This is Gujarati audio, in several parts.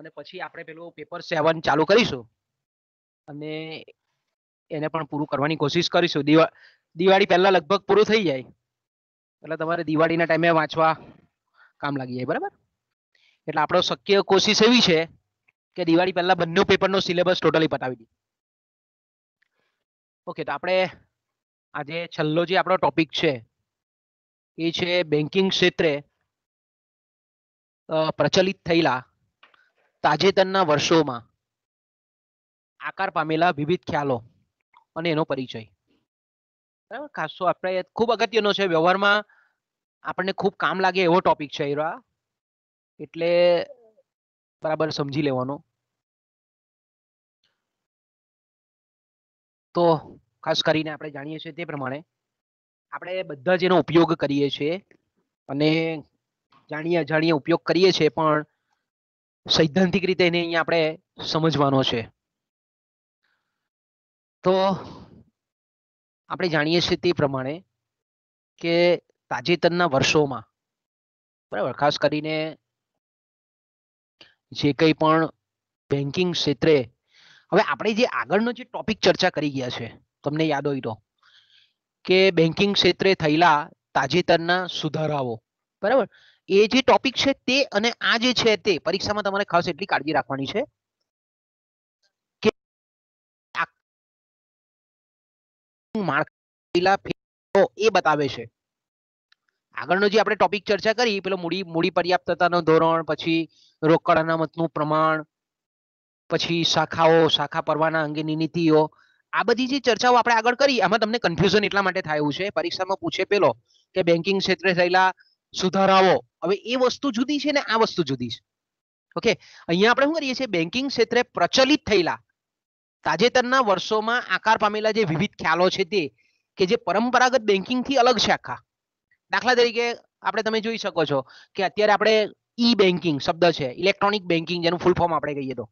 અને પછી આપણે પેલું પેપર સેવન ચાલુ કરીશું અને એને પણ પૂરું કરવાની કોશિશ કરીશું દિવાળી પહેલાં લગભગ પૂરું થઈ જાય એટલે તમારે દિવાળીના ટાઈમે વાંચવા કામ લાગી જાય બરાબર એટલે આપણો શક્ય કોશિશ એવી છે કે દિવાળી પહેલાં બંને પેપરનો સિલેબસ ટોટલી પતાવી દઈએ ઓકે તો આપણે આજે છેલ્લો જે આપણો ટોપિક છે એ છે બેન્કિંગ ક્ષેત્રે પ્રચલિત થયેલા તાજેતરના વર્ષોમાં આકાર પામેલા વિવિધ ખ્યાલો અને એનો પરિચય બરાબર ખાસો આપણે ખૂબ અગત્યનો છે વ્યવહારમાં આપણને ખૂબ કામ લાગે એવો ટોપિક છે હીરા એટલે બરાબર સમજી લેવાનો તો ખાસ કરીને આપણે જાણીએ છીએ તે પ્રમાણે આપણે બધા જ એનો ઉપયોગ કરીએ છીએ અને જાણીએ અજાણીએ ઉપયોગ કરીએ છીએ પણ સૈદ્ધાંતિક રીતે એને અહીંયા આપણે સમજવાનો છે તો આપણે જાણીએ છીએ તે પ્રમાણે કે તાજેતરના વર્ષોમાં બરાબર ખાસ કરીને જે કંઈ પણ બેન્કિંગ ક્ષેત્રે હવે આપણે જે આગળનો જે ટોપિક ચર્ચા કરી ગયા છે તમને યાદ હોય તો કે બેન્કિંગ ક્ષેત્રે થયેલા તાજેતરના સુધારાઓ બરાબર એ જે ટોપિક છે તે અને આ જે છે તે પરીક્ષામાં તમારે ખાસ એટલી કાળજી રાખવાની છે એ બતાવે છે આગળનો જે આપણે ટોપિક ચર્ચા કરી પેલો મૂડી મૂડી પર્યાપ્તતાનો ધોરણ પછી રોકડ અનામતનું પ્રમાણ પછી શાખાઓ શાખા પરવાના અંગેની નીતિઓ આ બધી જે ચર્ચાઓ આપણે આગળ કરી આમાં તમને કન્ફ્યુઝન એટલા માટે થાય એવું છે પરીક્ષામાં પૂછે પેલો કે બેન્કિંગ ક્ષેત્રે થયેલા સુધારાઓ હવે એ વસ્તુ જુદી છે ને આ વસ્તુ જુદી છે ઓકે અહીંયા આપણે શું કરીએ છીએ બેન્કિંગ ક્ષેત્રે પ્રચલિત થયેલા તાજેતરના વર્ષોમાં આકાર પામેલા જે વિવિધ ખ્યાલો છે તે કે જે પરંપરાગત બેન્કિંગથી અલગ છે આખા દાખલા તરીકે આપણે તમે જોઈ શકો છો કે અત્યારે આપણે ઈ બેન્કિંગ શબ્દ છે ઇલેક્ટ્રોનિક બેન્કિંગ જેનું ફૂલ ફોર્મ આપણે કહીએ તો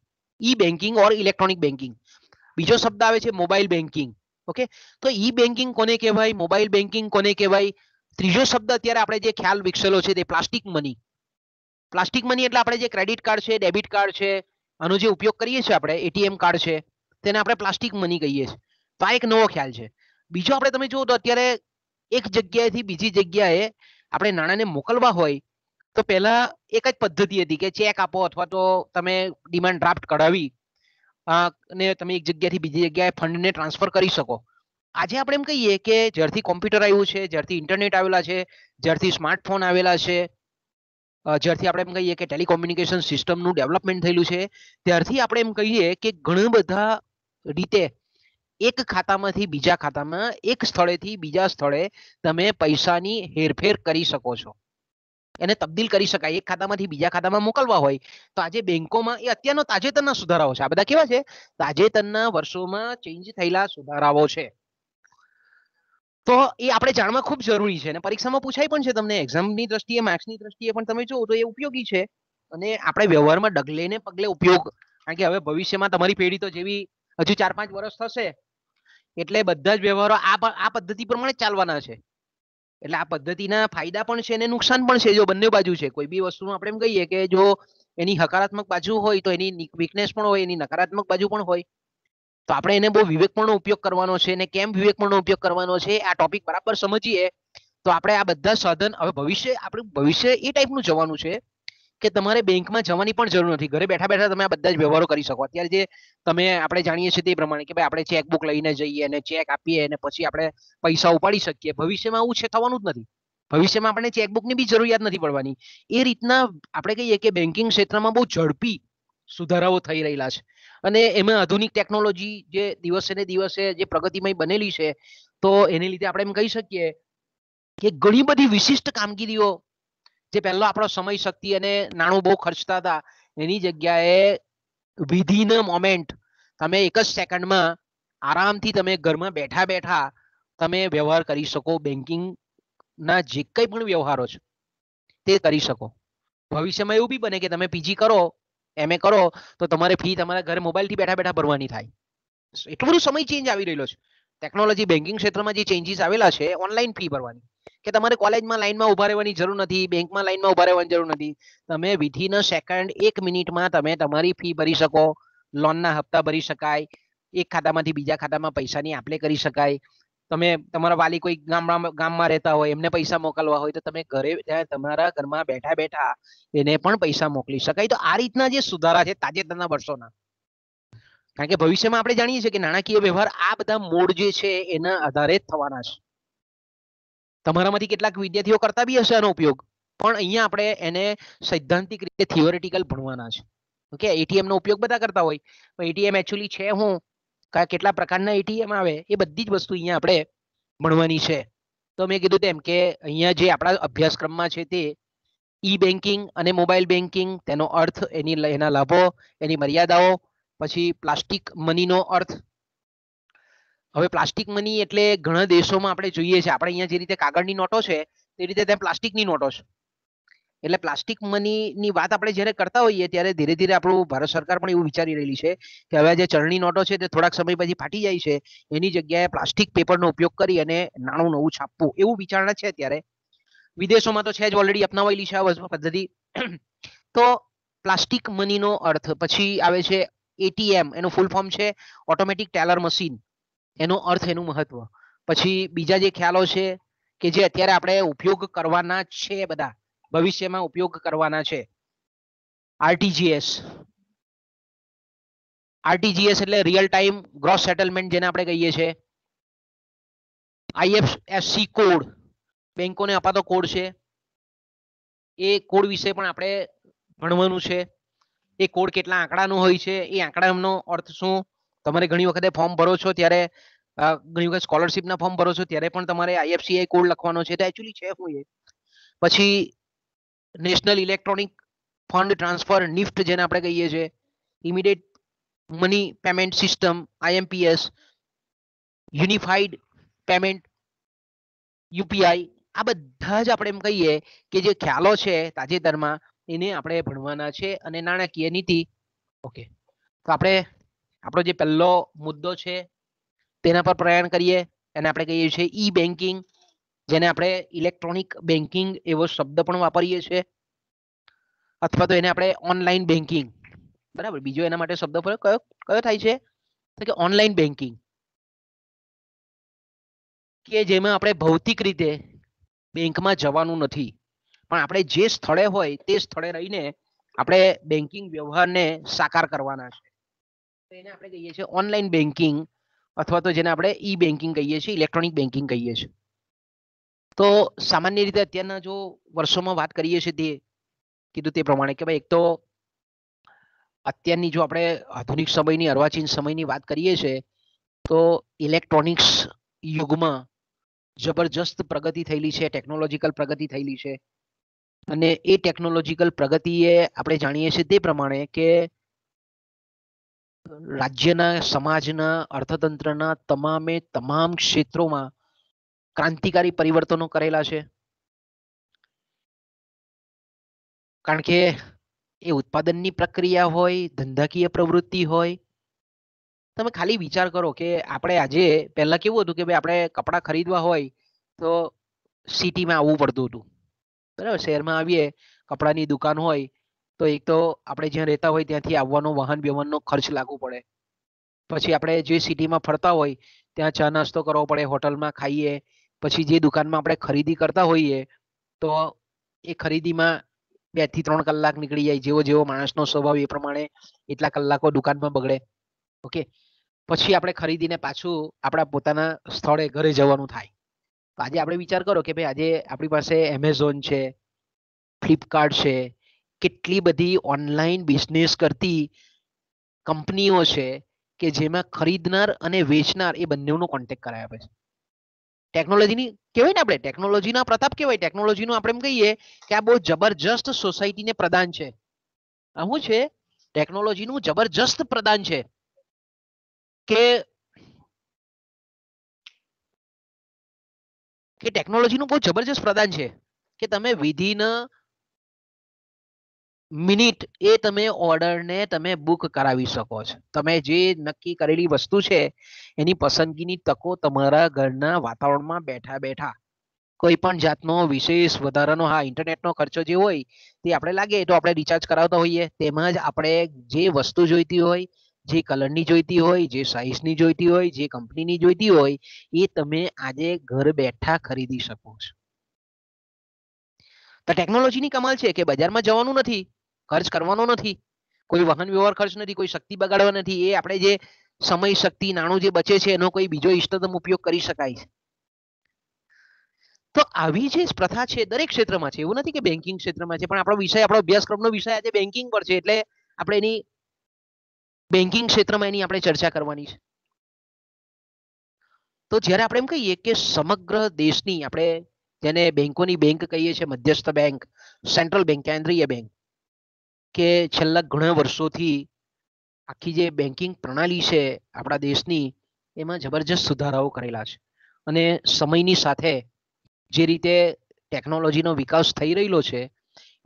E banking or electronic banking બીજો શબ્દ આવે છે મોબાઈલ બેન્કિંગ ઓકે તો ઈ બેન્કિંગ કોને કહેવાય મોબાઈલ બેન્કિંગ કોને કહેવાય ત્રીજો શબ્દ અત્યારે આપણે જે ખ્યાલ વિકસેલો છે તે પ્લાસ્ટિક મની પ્લાસ્ટિક મની એટલે આપણે જે ક્રેડિટ કાર્ડ છે ડેબિટ કાર્ડ છે આનો જે ઉપયોગ કરીએ છીએ આપણે એટીએમ કાર્ડ છે તેને આપણે પ્લાસ્ટિક મની કહીએ છીએ તો આ એક નવો ખ્યાલ છે બીજો આપણે તમે જુઓ તો અત્યારે એક જગ્યાએથી બીજી જગ્યાએ આપણે નાણાંને મોકલવા હોય તો પહેલા એક જ પદ્ધતિ હતી કે ચેક આપો અથવા તો તમે ડિમાન્ડ ડ્રાફ્ટ કઢાવી અને તમે એક જગ્યાથી બીજી જગ્યાએ ફંડને ટ્રાન્સફર કરી શકો આજે આપણે એમ કહીએ કે જ્યારથી કોમ્પ્યુટર આવ્યું છે જ્યારથી ઇન્ટરનેટ આવેલા છે જ્યારથી સ્માર્ટફોન આવેલા છે જ્યારથી આપણે એમ કહીએ કે ટેલિકોમ્યુનિકેશન સિસ્ટમનું ડેવલપમેન્ટ થયેલું છે ત્યારથી આપણે એમ કહીએ કે ઘણા બધા રીતે એક ખાતામાંથી બીજા ખાતામાં એક સ્થળેથી બીજા સ્થળે તમે પૈસાની હેરફેર કરી શકો છો એને તબદીલ કરી શકાય એક ખાતામાંથી બીજા ખાતામાં મોકલવા હોય તો આજે બેંકોમાં એ અત્યારનો તાજેતરના સુધારાઓ છે આ બધા કેવા છે તાજેતરના વર્ષોમાં ચેન્જ થયેલા સુધારાઓ છે તો એ આપણે જાણવા ખૂબ જરૂરી છે અને પરીક્ષામાં પૂછાય પણ છે તમને એક્ઝામની દ્રષ્ટિએ માર્ક્સની દ્રષ્ટિએ પણ તમે જુઓ તો એ ઉપયોગી છે અને આપણે વ્યવહારમાં ડગલે ને પગલે ઉપયોગ કારણ કે હવે ભવિષ્યમાં તમારી પેઢી તો જેવી હજુ ચાર પાંચ વર્ષ થશે એટલે બધા જ વ્યવહારો આ આ પદ્ધતિ પ્રમાણે ચાલવાના છે એટલે આ પદ્ધતિના ફાયદા પણ છે અને નુકસાન પણ છે જો બંને બાજુ છે કોઈ બી વસ્તુનું આપણે એમ કહીએ કે જો એની હકારાત્મક બાજુ હોય તો એની વીકનેસ પણ હોય એની નકારાત્મક બાજુ પણ હોય તો આપણે એને બહુ વિવેકપૂર્ણ ઉપયોગ કરવાનો છે અને કેમ વિવેકપૂર્ણ ઉપયોગ કરવાનો છે આ ટોપિક બરાબર સમજીએ તો આપણે આ બધા સાધન હવે ભવિષ્ય આપણે ભવિષ્ય એ ટાઈપનું જવાનું છે કે તમારે બેંકમાં જવાની પણ જરૂર નથી ઘરે બેઠા બેઠા તમે આ બધા જ વ્યવહારો કરી શકો અત્યારે જે તમે આપણે જાણીએ છીએ તે પ્રમાણે કે ભાઈ આપણે ચેકબુક લઈને જઈએ અને ચેક આપીએ અને પછી આપણે પૈસા ઉપાડી શકીએ ભવિષ્યમાં આવું છે થવાનું જ નથી ભવિષ્યમાં આપણે ચેકબુકની બી જરૂરિયાત નથી પડવાની એ રીતના આપણે કહીએ કે બેન્કિંગ ક્ષેત્રમાં બહુ ઝડપી સુધારાઓ થઈ રહેલા છે અને એમાં આધુનિક ટેકનોલોજી જે દિવસે ને દિવસે જે પ્રગતિમય બનેલી છે તો એને લીધે આપણે એમ કહી શકીએ કે ઘણી બધી વિશિષ્ટ કામગીરીઓ જે પહેલો આપણો સમય શક્તિ અને નાણું બહુ ખર્ચતા હતા એની જગ્યાએ વિધિન મોમેન્ટ તમે એક જ સેકન્ડમાં આરામથી તમે ઘરમાં બેઠા બેઠા તમે વ્યવહાર કરી શકો બેન્કિંગ ના જે કંઈ પણ વ્યવહારો છે તે કરી શકો ભવિષ્યમાં એવું બી બને કે તમે પીજી કરો એમએ કરો તો તમારે ફી તમારા ઘરે મોબાઈલથી બેઠા બેઠા ભરવાની થાય એટલો બધો સમય ચેન્જ આવી રહેલો છે ટેકનોલોજી બેન્કિંગ ક્ષેત્રમાં જે ચેન્જીસ આવેલા છે ઓનલાઈન ફી ભરવાની કે તમારે કોલેજમાં લાઈનમાં ઉભા રહેવાની જરૂર નથી બેંકમાં લાઈનમાં ઉભા રહેવાની જરૂર નથી તમે વિધિન સેકન્ડ એક મિનિટમાં તમે તમારી ફી ભરી શકો લોનના હપ્તા ભરી શકાય એક ખાતામાંથી બીજા ખાતામાં પૈસાની આપલે કરી શકાય તમે તમારા વાલી કોઈ ગામડામાં ગામમાં રહેતા હોય એમને પૈસા મોકલવા હોય તો તમે ઘરે તમારા ઘરમાં બેઠા બેઠા એને પણ પૈસા મોકલી શકાય તો આ રીતના જે સુધારા છે તાજેતરના વર્ષોના કારણ કે ભવિષ્યમાં આપણે જાણીએ છીએ કે નાણાકીય વ્યવહાર આ બધા મોડ જે છે એના આધારે જ થવાના છે તમારામાંથી કેટલાક વિદ્યાર્થીઓ કરતા બી હશે આનો ઉપયોગ પણ અહીંયા આપણે એને સૈદ્ધાંતિક રીતે થિયોરેટિકલ ભણવાના છે ઓકે એટીએમ નો ઉપયોગ બધા કરતા હોય પણ એટીએમ એકચ્યુઅલી છે હું કયા કેટલા પ્રકારના એટીએમ આવે એ બધી જ વસ્તુ અહીંયા આપણે ભણવાની છે તો મેં કીધું તેમ કે અહીંયા જે આપણા અભ્યાસક્રમમાં છે તે ઈ બેન્કિંગ અને મોબાઈલ બેન્કિંગ તેનો અર્થ એની એના લાભો એની મર્યાદાઓ પછી પ્લાસ્ટિક મનીનો અર્થ હવે પ્લાસ્ટિક મની એટલે ઘણા દેશોમાં આપણે જોઈએ છીએ આપણે અહીંયા જે રીતે કાગળની નોટો છે તે રીતે ત્યાં પ્લાસ્ટિકની નોટો છે એટલે પ્લાસ્ટિક મનીની વાત આપણે જ્યારે કરતા હોઈએ ત્યારે ધીરે ધીરે આપણું ભારત સરકાર પણ એવું વિચારી રહેલી છે કે હવે જે ચરણી નોટો છે તે થોડાક સમય પછી ફાટી જાય છે એની જગ્યાએ પ્લાસ્ટિક પેપરનો ઉપયોગ કરી અને નાણું નવું છાપવું એવું વિચારણા છે અત્યારે વિદેશોમાં તો છે જ ઓલરેડી અપનાવેલી છે આ પદ્ધતિ તો પ્લાસ્ટિક મનીનો અર્થ પછી આવે છે એટીએમ એનું ફૂલ ફોર્મ છે ઓટોમેટિક ટેલર મશીન એનો અર્થ એનું મહત્વ પછી બીજા જે ખ્યાલો છે કે જે અત્યારે આપણે ઉપયોગ કરવાના છે બધા ભવિષ્યમાં ઉપયોગ કરવાના છે આરટીજીએસ આરટીજીએસ એટલે રિયલ ટાઈમ ગ્રોસ સેટલમેન્ટ જેને આપણે કહીએ છીએ આઈએફએસસી કોડ બેંકોને અપાતો કોડ છે એ કોડ વિશે પણ આપણે ભણવાનું છે એ કોડ કેટલા આંકડાનો હોય છે એ આંકડાનો અર્થ શું તમારે ઘણી વખતે ફોર્મ ભરો છો ત્યારે ઘણી વખત સ્કોલરશિપના ફોર્મ ભરો છો ત્યારે પણ તમારે આઈએફસીઆઈ કોડ લખવાનો છે તો એકચ્યુઅલી છે હું એ પછી national electronic fund transfer NEFT જેને આપણે કહીએ છીએ immediate money payment system IMPS unified payment UPI આ બધા જ આપણે એમ કહીએ કે જે ખ્યાલો છે તાજેતરમાં એને આપણે ભણવાના છે અને નાણાકીય નીતિ ઓકે તો આપણે આપણો જે પહેલો મુદ્દો છે તેના પર પ્રયાણ કરીએ એને આપણે કહીએ છીએ ઈ બેન્કિંગ જેને આપણે ઇલેક્ટ્રોનિક બેન્કિંગ એવો શબ્દ પણ વાપરીએ છીએ અથવા તો એને આપણે ઓનલાઈન બેન્કિંગ બરાબર બીજો એના માટે શબ્દ પર કયો કયો થાય છે તો કે ઓનલાઈન બેન્કિંગ કે જેમાં આપણે ભૌતિક રીતે બેંકમાં જવાનું નથી પણ આપણે જે સ્થળે હોય તે સ્થળે રહીને આપણે બેન્કિંગ વ્યવહારને સાકાર કરવાના છે તો એને આપણે કહીએ છીએ ઓનલાઈન બેન્કિંગ અથવા તો જેને આપણે ઈ બેન્કિંગ કહીએ છીએ ઇલેક્ટ્રોનિક બેન્કિંગ કહીએ છીએ તો સામાન્ય રીતે અત્યારના જો વર્ષોમાં વાત કરીએ છીએ તે કીધું તે પ્રમાણે કે ભાઈ એક તો અત્યારની જો આપણે આધુનિક સમયની અર્વાચીન સમયની વાત કરીએ છીએ તો ઇલેક્ટ્રોનિક્સ યુગમાં જબરજસ્ત પ્રગતિ થયેલી છે ટેકનોલોજીકલ પ્રગતિ થયેલી છે અને એ ટેકનોલોજીકલ પ્રગતિએ આપણે જાણીએ છીએ તે પ્રમાણે કે રાજ્યના સમાજના અર્થતંત્રના તમામે તમામ ક્ષેત્રોમાં ક્રાંતિકારી પરિવર્તનો કરેલા છે કારણ કે એ ઉત્પાદનની પ્રક્રિયા હોય ધંધાકીય પ્રવૃત્તિ હોય તમે ખાલી વિચાર કરો કે આપણે આજે પહેલા કેવું હતું કે ભાઈ આપણે કપડાં ખરીદવા હોય તો સિટીમાં આવવું પડતું હતું બરાબર શહેરમાં આવીએ કપડાની દુકાન હોય તો એક તો આપણે જ્યાં રહેતા હોય ત્યાંથી આવવાનો વાહન વ્યવહારનો ખર્ચ લાગવો પડે પછી આપણે જે સિટીમાં ફરતા હોય ત્યાં ચા નાસ્તો કરવો પડે હોટલમાં ખાઈએ પછી જે દુકાનમાં આપણે ખરીદી કરતા હોઈએ તો એ ખરીદીમાં બે થી ત્રણ કલાક નીકળી જાય જેવો જેવો માણસનો સ્વભાવ એ પ્રમાણે એટલા કલાકો દુકાનમાં બગડે ઓકે પછી આપણે ખરીદીને પાછું આપણા પોતાના સ્થળે ઘરે જવાનું થાય તો આજે આપણે વિચાર કરો કે ભાઈ આજે આપણી પાસે એમેઝોન છે ફ્લિપકાર્ટ છે કેટલી બધી ઓનલાઈન બિઝનેસ કરતી કંપનીઓ છે કે જેમાં ખરીદનાર અને વેચનાર એ બંનેનો કોન્ટેક કરાય આપે છે ટેકનોલોજીની કહેવાય ને આપણે ટેકનોલોજીના પ્રતાપ કહેવાય ટેકનોલોજીનું આપણે એમ કહીએ કે આ બહુ જબરજસ્ત સોસાયટીને પ્રદાન છે આ શું છે ટેકનોલોજીનું જબરજસ્ત પ્રદાન છે કે કે ટેકનોલોજીનું બહુ જબરજસ્ત પ્રદાન છે કે તમે વિધિના મિનિટ એ તમે ઓર્ડરને તમે બુક કરાવી શકો છો તમે જે નક્કી કરેલી વસ્તુ છે એની પસંદગીની તકો તમારા ઘરના વાતાવરણમાં બેઠા બેઠા કોઈ પણ જાતનો વિશેષ વધારાનો હા ઇન્ટરનેટનો ખર્ચો જે હોય તે આપણે લાગે તો આપણે રિચાર્જ કરાવતા હોઈએ તેમાં જ આપણે જે વસ્તુ જોઈતી હોય જે કલરની જોઈતી હોય જે સાઇઝની જોઈતી હોય જે કંપનીની જોઈતી હોય એ તમે આજે ઘર બેઠા ખરીદી શકો છો તો ટેકનોલોજીની કમાલ છે કે બજારમાં જવાનું નથી ખર્ચ કરવાનો નથી કોઈ વાહન વ્યવહાર ખર્ચ નથી કોઈ શક્તિ બગાડવા નથી એ આપણે જે સમય શક્તિ નાણું જે બચે છે એનો કોઈ બીજો ઇષ્ટતમ ઉપયોગ કરી શકાય છે તો આવી જે પ્રથા છે દરેક ક્ષેત્રમાં છે એવું નથી કે બેન્કિંગ ક્ષેત્રમાં છે પણ આપણો વિષય આપણો અભ્યાસક્રમનો વિષય આજે બેન્કિંગ પર છે એટલે આપણે એની બેન્કિંગ ક્ષેત્રમાં એની આપણે ચર્ચા કરવાની છે તો જ્યારે આપણે એમ કહીએ કે સમગ્ર દેશની આપણે જેને બેંકોની બેંક કહીએ છીએ મધ્યસ્થ બેંક સેન્ટ્રલ બેંક કેન્દ્રીય બેંક કે છેલ્લા ઘણા વર્ષોથી આખી જે બેન્કિંગ પ્રણાલી છે આપણા દેશની એમાં જબરજસ્ત સુધારાઓ કરેલા છે અને સમયની સાથે જે રીતે ટેકનોલોજીનો વિકાસ થઈ રહેલો છે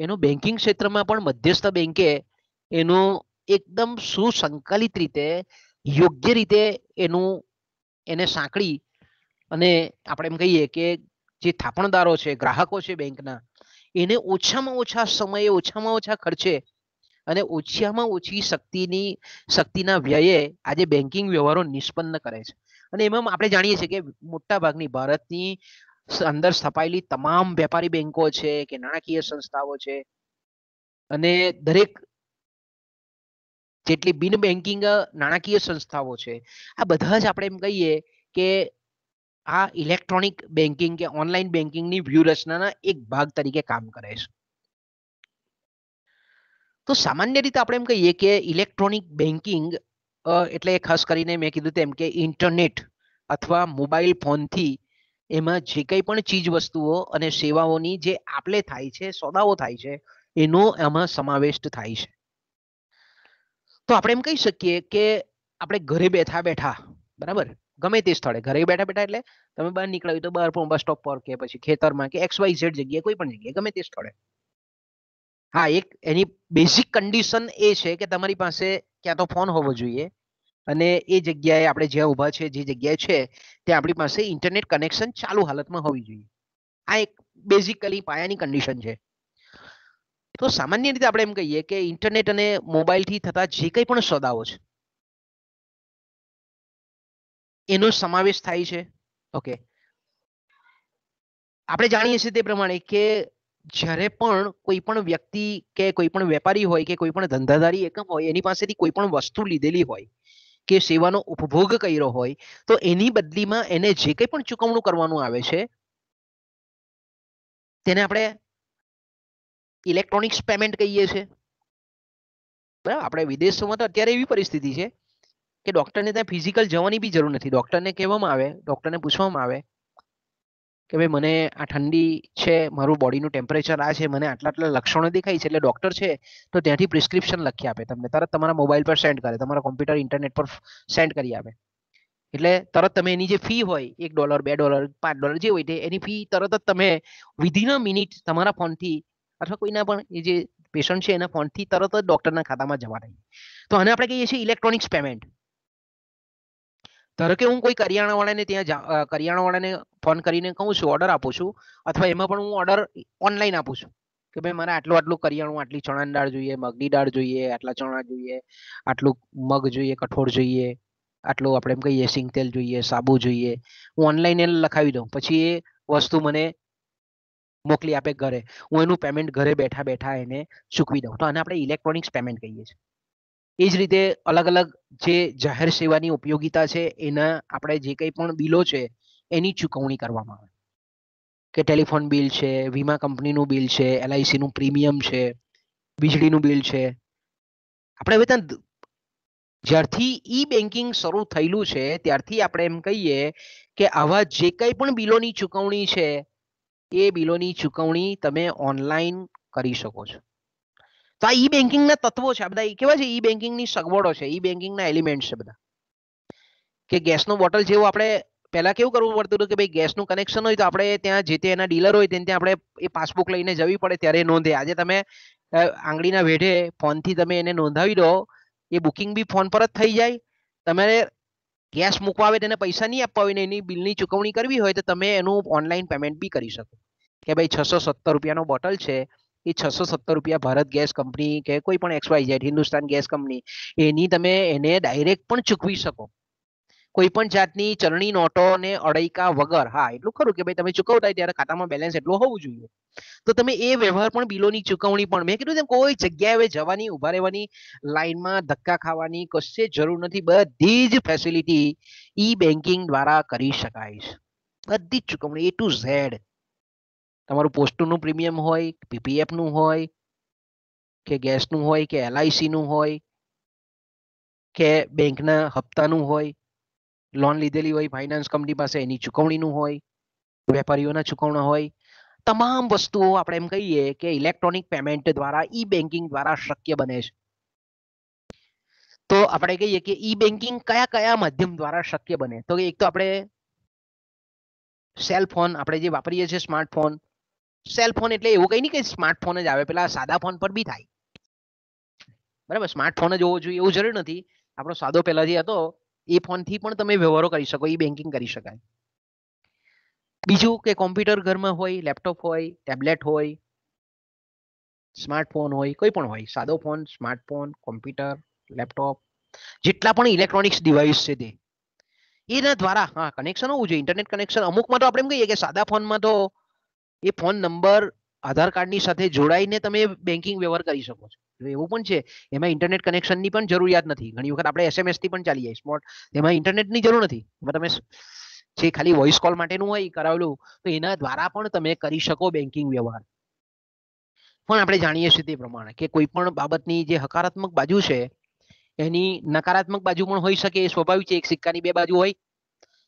એનો બેન્કિંગ ક્ષેત્રમાં પણ મધ્યસ્થ બેન્કે એનો એકદમ સુસંકલિત રીતે યોગ્ય રીતે એનું એને સાંકળી અને આપણે એમ કહીએ કે જે થાપણદારો છે ગ્રાહકો છે બેંકના એને ઓછામાં ઓછા સમયે ઓછામાં ઓછા ખર્ચે અને ઓછામાં ઓછી શક્તિની શક્તિના વ્યયે આજે બેન્કિંગ વ્યવહારો નિષ્પન્ન કરે છે અને એમાં આપણે જાણીએ છીએ કે મોટા ભાગની ભારતની અંદર સ્થપાયેલી તમામ વેપારી બેંકો છે કે નાણાકીય સંસ્થાઓ છે અને દરેક જેટલી બિન બેન્કિંગ નાણાકીય સંસ્થાઓ છે આ બધા જ આપણે એમ કહીએ કે આ ઇલેક્ટ્રોનિક બેન્કિંગ કે ઓનલાઈન બેન્કિંગની વ્યૂહરચનાના એક ભાગ તરીકે કામ કરે છે તો સામાન્ય રીતે આપણે એમ કહીએ કે ઇલેક્ટ્રોનિક બેન્કિંગ એટલે ખાસ કરીને મેં કીધું તેમ કે ઇન્ટરનેટ અથવા મોબાઈલ ફોનથી એમાં જે કંઈ પણ ચીજ વસ્તુઓ અને સેવાઓની જે આપલે થાય છે સોદાઓ થાય છે એનો એમાં સમાવેશ થાય છે તો આપણે એમ કહી શકીએ કે આપણે ઘરે બેઠા બેઠા બરાબર ગમે તે સ્થળે ઘરે બેઠા બેઠા એટલે તમે બહાર નીકળાવી તો બહાર પણ બસ સ્ટોપ પર કે પછી ખેતરમાં કે એક્સ વાય ઝેડ જગ્યાએ કોઈ પણ જગ્યાએ ગમે તે સ્થળે હા એક એની બેઝિક કન્ડિશન એ છે કે તમારી પાસે ક્યાં તો ફોન હોવો જોઈએ અને એ જગ્યાએ આપણે જ્યાં ઊભા છે જે જગ્યાએ છે ત્યાં આપણી પાસે ઇન્ટરનેટ કનેક્શન ચાલુ હાલતમાં હોવી જોઈએ આ એક બેઝિકલી પાયાની કન્ડિશન છે તો સામાન્ય રીતે આપણે એમ કહીએ કે ઇન્ટરનેટ અને મોબાઈલથી થતા જે કંઈ પણ સોદાઓ છે એનો સમાવેશ થાય છે ઓકે આપણે જાણીએ છીએ તે પ્રમાણે કે જ્યારે પણ કોઈ પણ વ્યક્તિ કે કોઈ પણ વેપારી હોય કે કોઈ પણ ધંધાધારી એકમ હોય એની પાસેથી કોઈ પણ વસ્તુ લીધેલી હોય કે સેવાનો ઉપભોગ કર્યો હોય તો એની બદલીમાં એને જે કંઈ પણ ચૂકવણું કરવાનું આવે છે તેને આપણે ઇલેક્ટ્રોનિક્સ પેમેન્ટ કહીએ છીએ બરાબર આપણે વિદેશોમાં તો અત્યારે એવી પરિસ્થિતિ છે કે ડોક્ટરને ત્યાં ફિઝિકલ જવાની બી જરૂર નથી ડોક્ટરને કહેવામાં આવે ડોક્ટરને પૂછવામાં આવે કે ભાઈ મને આ ઠંડી છે મારું બોડીનું ટેમ્પરેચર આ છે મને આટલા આટલા લક્ષણો દેખાય છે એટલે ડોક્ટર છે તો ત્યાંથી પ્રિસ્ક્રિપ્શન લખી આપે તમને તરત તમારા મોબાઈલ પર સેન્ડ કરે તમારા કોમ્પ્યુટર ઇન્ટરનેટ પર સેન્ડ કરી આપે એટલે તરત તમે એની જે ફી હોય એક ડોલર બે ડોલર પાંચ ડોલર જે હોય તે એની ફી તરત જ તમે વિધિન અ મિનિટ તમારા ફોનથી અથવા કોઈના પણ એ જે પેશન્ટ છે એના ફોનથી તરત જ ડોક્ટરના ખાતામાં જવા થાય તો આને આપણે કહીએ છીએ ઇલેક્ટ્રોનિક્સ પેમેન્ટ ધારો કે હું કોઈ કરિયાણાવાળાને ત્યાં કરિયાણાવાળાને ફોન કરીને કહું છું ઓર્ડર આપું છું અથવા એમાં પણ હું ઓર્ડર ઓનલાઈન આપું છું કે ભાઈ મારે આટલું આટલું કરિયાણું આટલી ચણાની દાળ જોઈએ મગની દાળ જોઈએ આટલા ચણા જોઈએ આટલું મગ જોઈએ કઠોળ જોઈએ આટલું આપણે એમ કહીએ સિંગ તેલ જોઈએ સાબુ જોઈએ હું ઓનલાઈન એને લખાવી દઉં પછી એ વસ્તુ મને મોકલી આપે ઘરે હું એનું પેમેન્ટ ઘરે બેઠા બેઠા એને ચૂકવી દઉં તો આને આપણે ઇલેક્ટ્રોનિક્સ પેમેન્ટ કહીએ છીએ એ જ રીતે અલગ અલગ જે જાહેર સેવાની ઉપયોગિતા છે એના આપણે જે કંઈ પણ બિલો છે એની ચૂકવણી કરવામાં આવે કે ટેલિફોન બિલ છે વીમા કંપનીનું બિલ છે એલઆઈસીનું પ્રીમિયમ છે વીજળીનું બિલ છે આપણે હવે ત્યાં જ્યારથી ઈ બેન્કિંગ શરૂ થયેલું છે ત્યારથી આપણે એમ કહીએ કે આવા જે કંઈ પણ બિલોની ચૂકવણી છે એ બિલોની ચૂકવણી તમે ઓનલાઈન કરી શકો છો તો આ ઈ બેન્કિંગના તત્વો છે આ બધા કેવા છે ઈ બેન્કિંગની સગવડો છે ઈ બેન્કિંગના એલિમેન્ટ છે બધા કે ગેસનો બોટલ જેવો આપણે પહેલા કેવું કરવું પડતું હતું કે ભાઈ ગેસનું કનેક્શન હોય તો આપણે ત્યાં જે તે એના ડીલર હોય તેને ત્યાં આપણે એ પાસબુક લઈને જવી પડે ત્યારે નોંધે આજે તમે આંગળીના વેઢે ફોનથી તમે એને નોંધાવી દો એ બુકિંગ બી ફોન પર જ થઈ જાય તમારે ગેસ મૂકવા આવે તેને પૈસા નહીં આપવા હોય ને એની બિલની ચૂકવણી કરવી હોય તો તમે એનું ઓનલાઈન પેમેન્ટ બી કરી શકો કે ભાઈ છસો સત્તર રૂપિયાનો બોટલ છે એ છસો સત્તર રૂપિયા ભારત ગેસ કંપની કે કોઈ પણ X Y Z Hindustan gas company એની તમે એને ડાયરેક્ટ પણ ચૂકવી શકો કોઈ પણ જાતની ચલણી નોટો ને અડાઈકા વગર હા એટલું ખરું કે ભાઈ તમે ચૂકવતા ત્યારે ખાતામાં બેલેન્સ એટલું હોવું જોઈએ તો તમે એ વ્યવહાર પણ બિલોની ચૂકવણી પણ મેં કીધું તેમ કોઈ જગ્યાએ જવાની ઉભા રહેવાની લાઈનમાં ધક્કા ખાવાની કશે જરૂર નથી બધી જ ફેસિલિટી ઈ બેન્કિંગ દ્વારા કરી શકાય છે બધી જ ચૂકવણી એ ટુ ઝેડ તમારું પોસ્ટનું પ્રીમિયમ હોય પીપીએફનું હોય કે ગેસનું હોય કે એલઆઈસીનું હોય કે બેંકના હપ્તાનું હોય લોન લીધેલી હોય ફાઇનાન્સ કંપની પાસે એની ચૂકવણીનું હોય વેપારીઓના ચૂકવણા હોય તમામ વસ્તુઓ આપણે એમ કહીએ કે ઇલેક્ટ્રોનિક પેમેન્ટ દ્વારા ઈ બેન્કિંગ દ્વારા શક્ય બને છે તો આપણે કહીએ કે ઈ બેન્કિંગ કયા કયા માધ્યમ દ્વારા શક્ય બને તો એક તો આપણે સેલ ફોન આપણે જે વાપરીએ છીએ સ્માર્ટફોન ફોન એટલે એવું કંઈ નહીં કે સ્માર્ટફોન જ આવે પેલા સાદા ફોન પર બી થાય બરાબર સ્માર્ટફોન જ હોવો જોઈએ એવું જરૂર નથી આપણો સાદો પહેલાથી હતો એ ફોનથી પણ તમે વ્યવહારો કરી શકો એ બેન્કિંગ કરી શકાય બીજું કે કોમ્પ્યુટર ઘરમાં હોય લેપટોપ હોય ટેબ્લેટ હોય સ્માર્ટફોન હોય કોઈ પણ હોય સાદો ફોન સ્માર્ટફોન કોમ્પ્યુટર લેપટોપ જેટલા પણ ઇલેક્ટ્રોનિક્સ ડિવાઇસ છે તે એના દ્વારા હા કનેક્શન હોવું જોઈએ ઇન્ટરનેટ કનેક્શન અમુકમાં તો આપણે એમ કહીએ કે સાદા ફોનમાં તો એ ફોન નંબર આધાર કાર્ડની સાથે જોડાઈને તમે બેન્કિંગ વ્યવહાર કરી શકો છો એવું પણ છે એમાં ઇન્ટરનેટ કનેક્શનની પણ જરૂરિયાત નથી ઘણી વખત આપણે એસએમએસ થી પણ ચાલી જાય સ્મોટ એમાં ઇન્ટરનેટની જરૂર નથી તમે જે ખાલી વોઇસ કોલ માટેનું હોય કરાવેલું તો એના દ્વારા પણ તમે કરી શકો બેન્કિંગ વ્યવહાર પણ આપણે જાણીએ છીએ તે પ્રમાણે કે કોઈ પણ બાબતની જે હકારાત્મક બાજુ છે એની નકારાત્મક બાજુ પણ હોઈ શકે એ સ્વાભાવિક છે એક સિક્કાની બે બાજુ હોય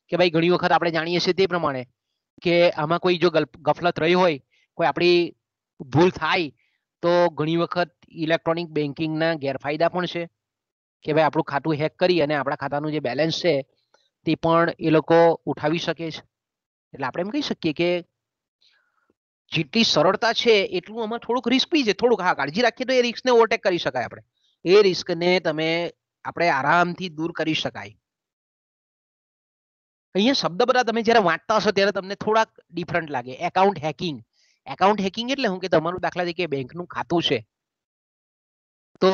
કે ભાઈ ઘણી વખત આપણે જાણીએ છીએ તે પ્રમાણે કે આમાં કોઈ જો ગફલત રહી હોય કોઈ આપણી ભૂલ થાય તો ઘણી વખત ઇલેક્ટ્રોનિક બેન્કિંગના ગેરફાયદા પણ છે કે ભાઈ આપણું ખાતું હેક કરી અને આપણા ખાતાનું જે બેલેન્સ છે તે પણ એ લોકો ઉઠાવી શકે છે એટલે આપણે એમ કહી શકીએ કે જેટલી સરળતા છે એટલું આમાં થોડુંક રિસ્ક બી છે થોડુંક હા કાળજી રાખીએ તો એ રિસ્કને ઓવરટેક કરી શકાય આપણે એ રિસ્કને તમે આપણે આરામથી દૂર કરી શકાય અહીંયા શબ્દ બધા તમે જ્યારે વાંચતા હશો ત્યારે તમને થોડાક ડિફરન્ટ લાગે એકાઉન્ટ હેકિંગ એકાઉન્ટ હેકિંગ એટલે શું કે તમારું દાખલા તરીકે બેંકનું ખાતું છે તો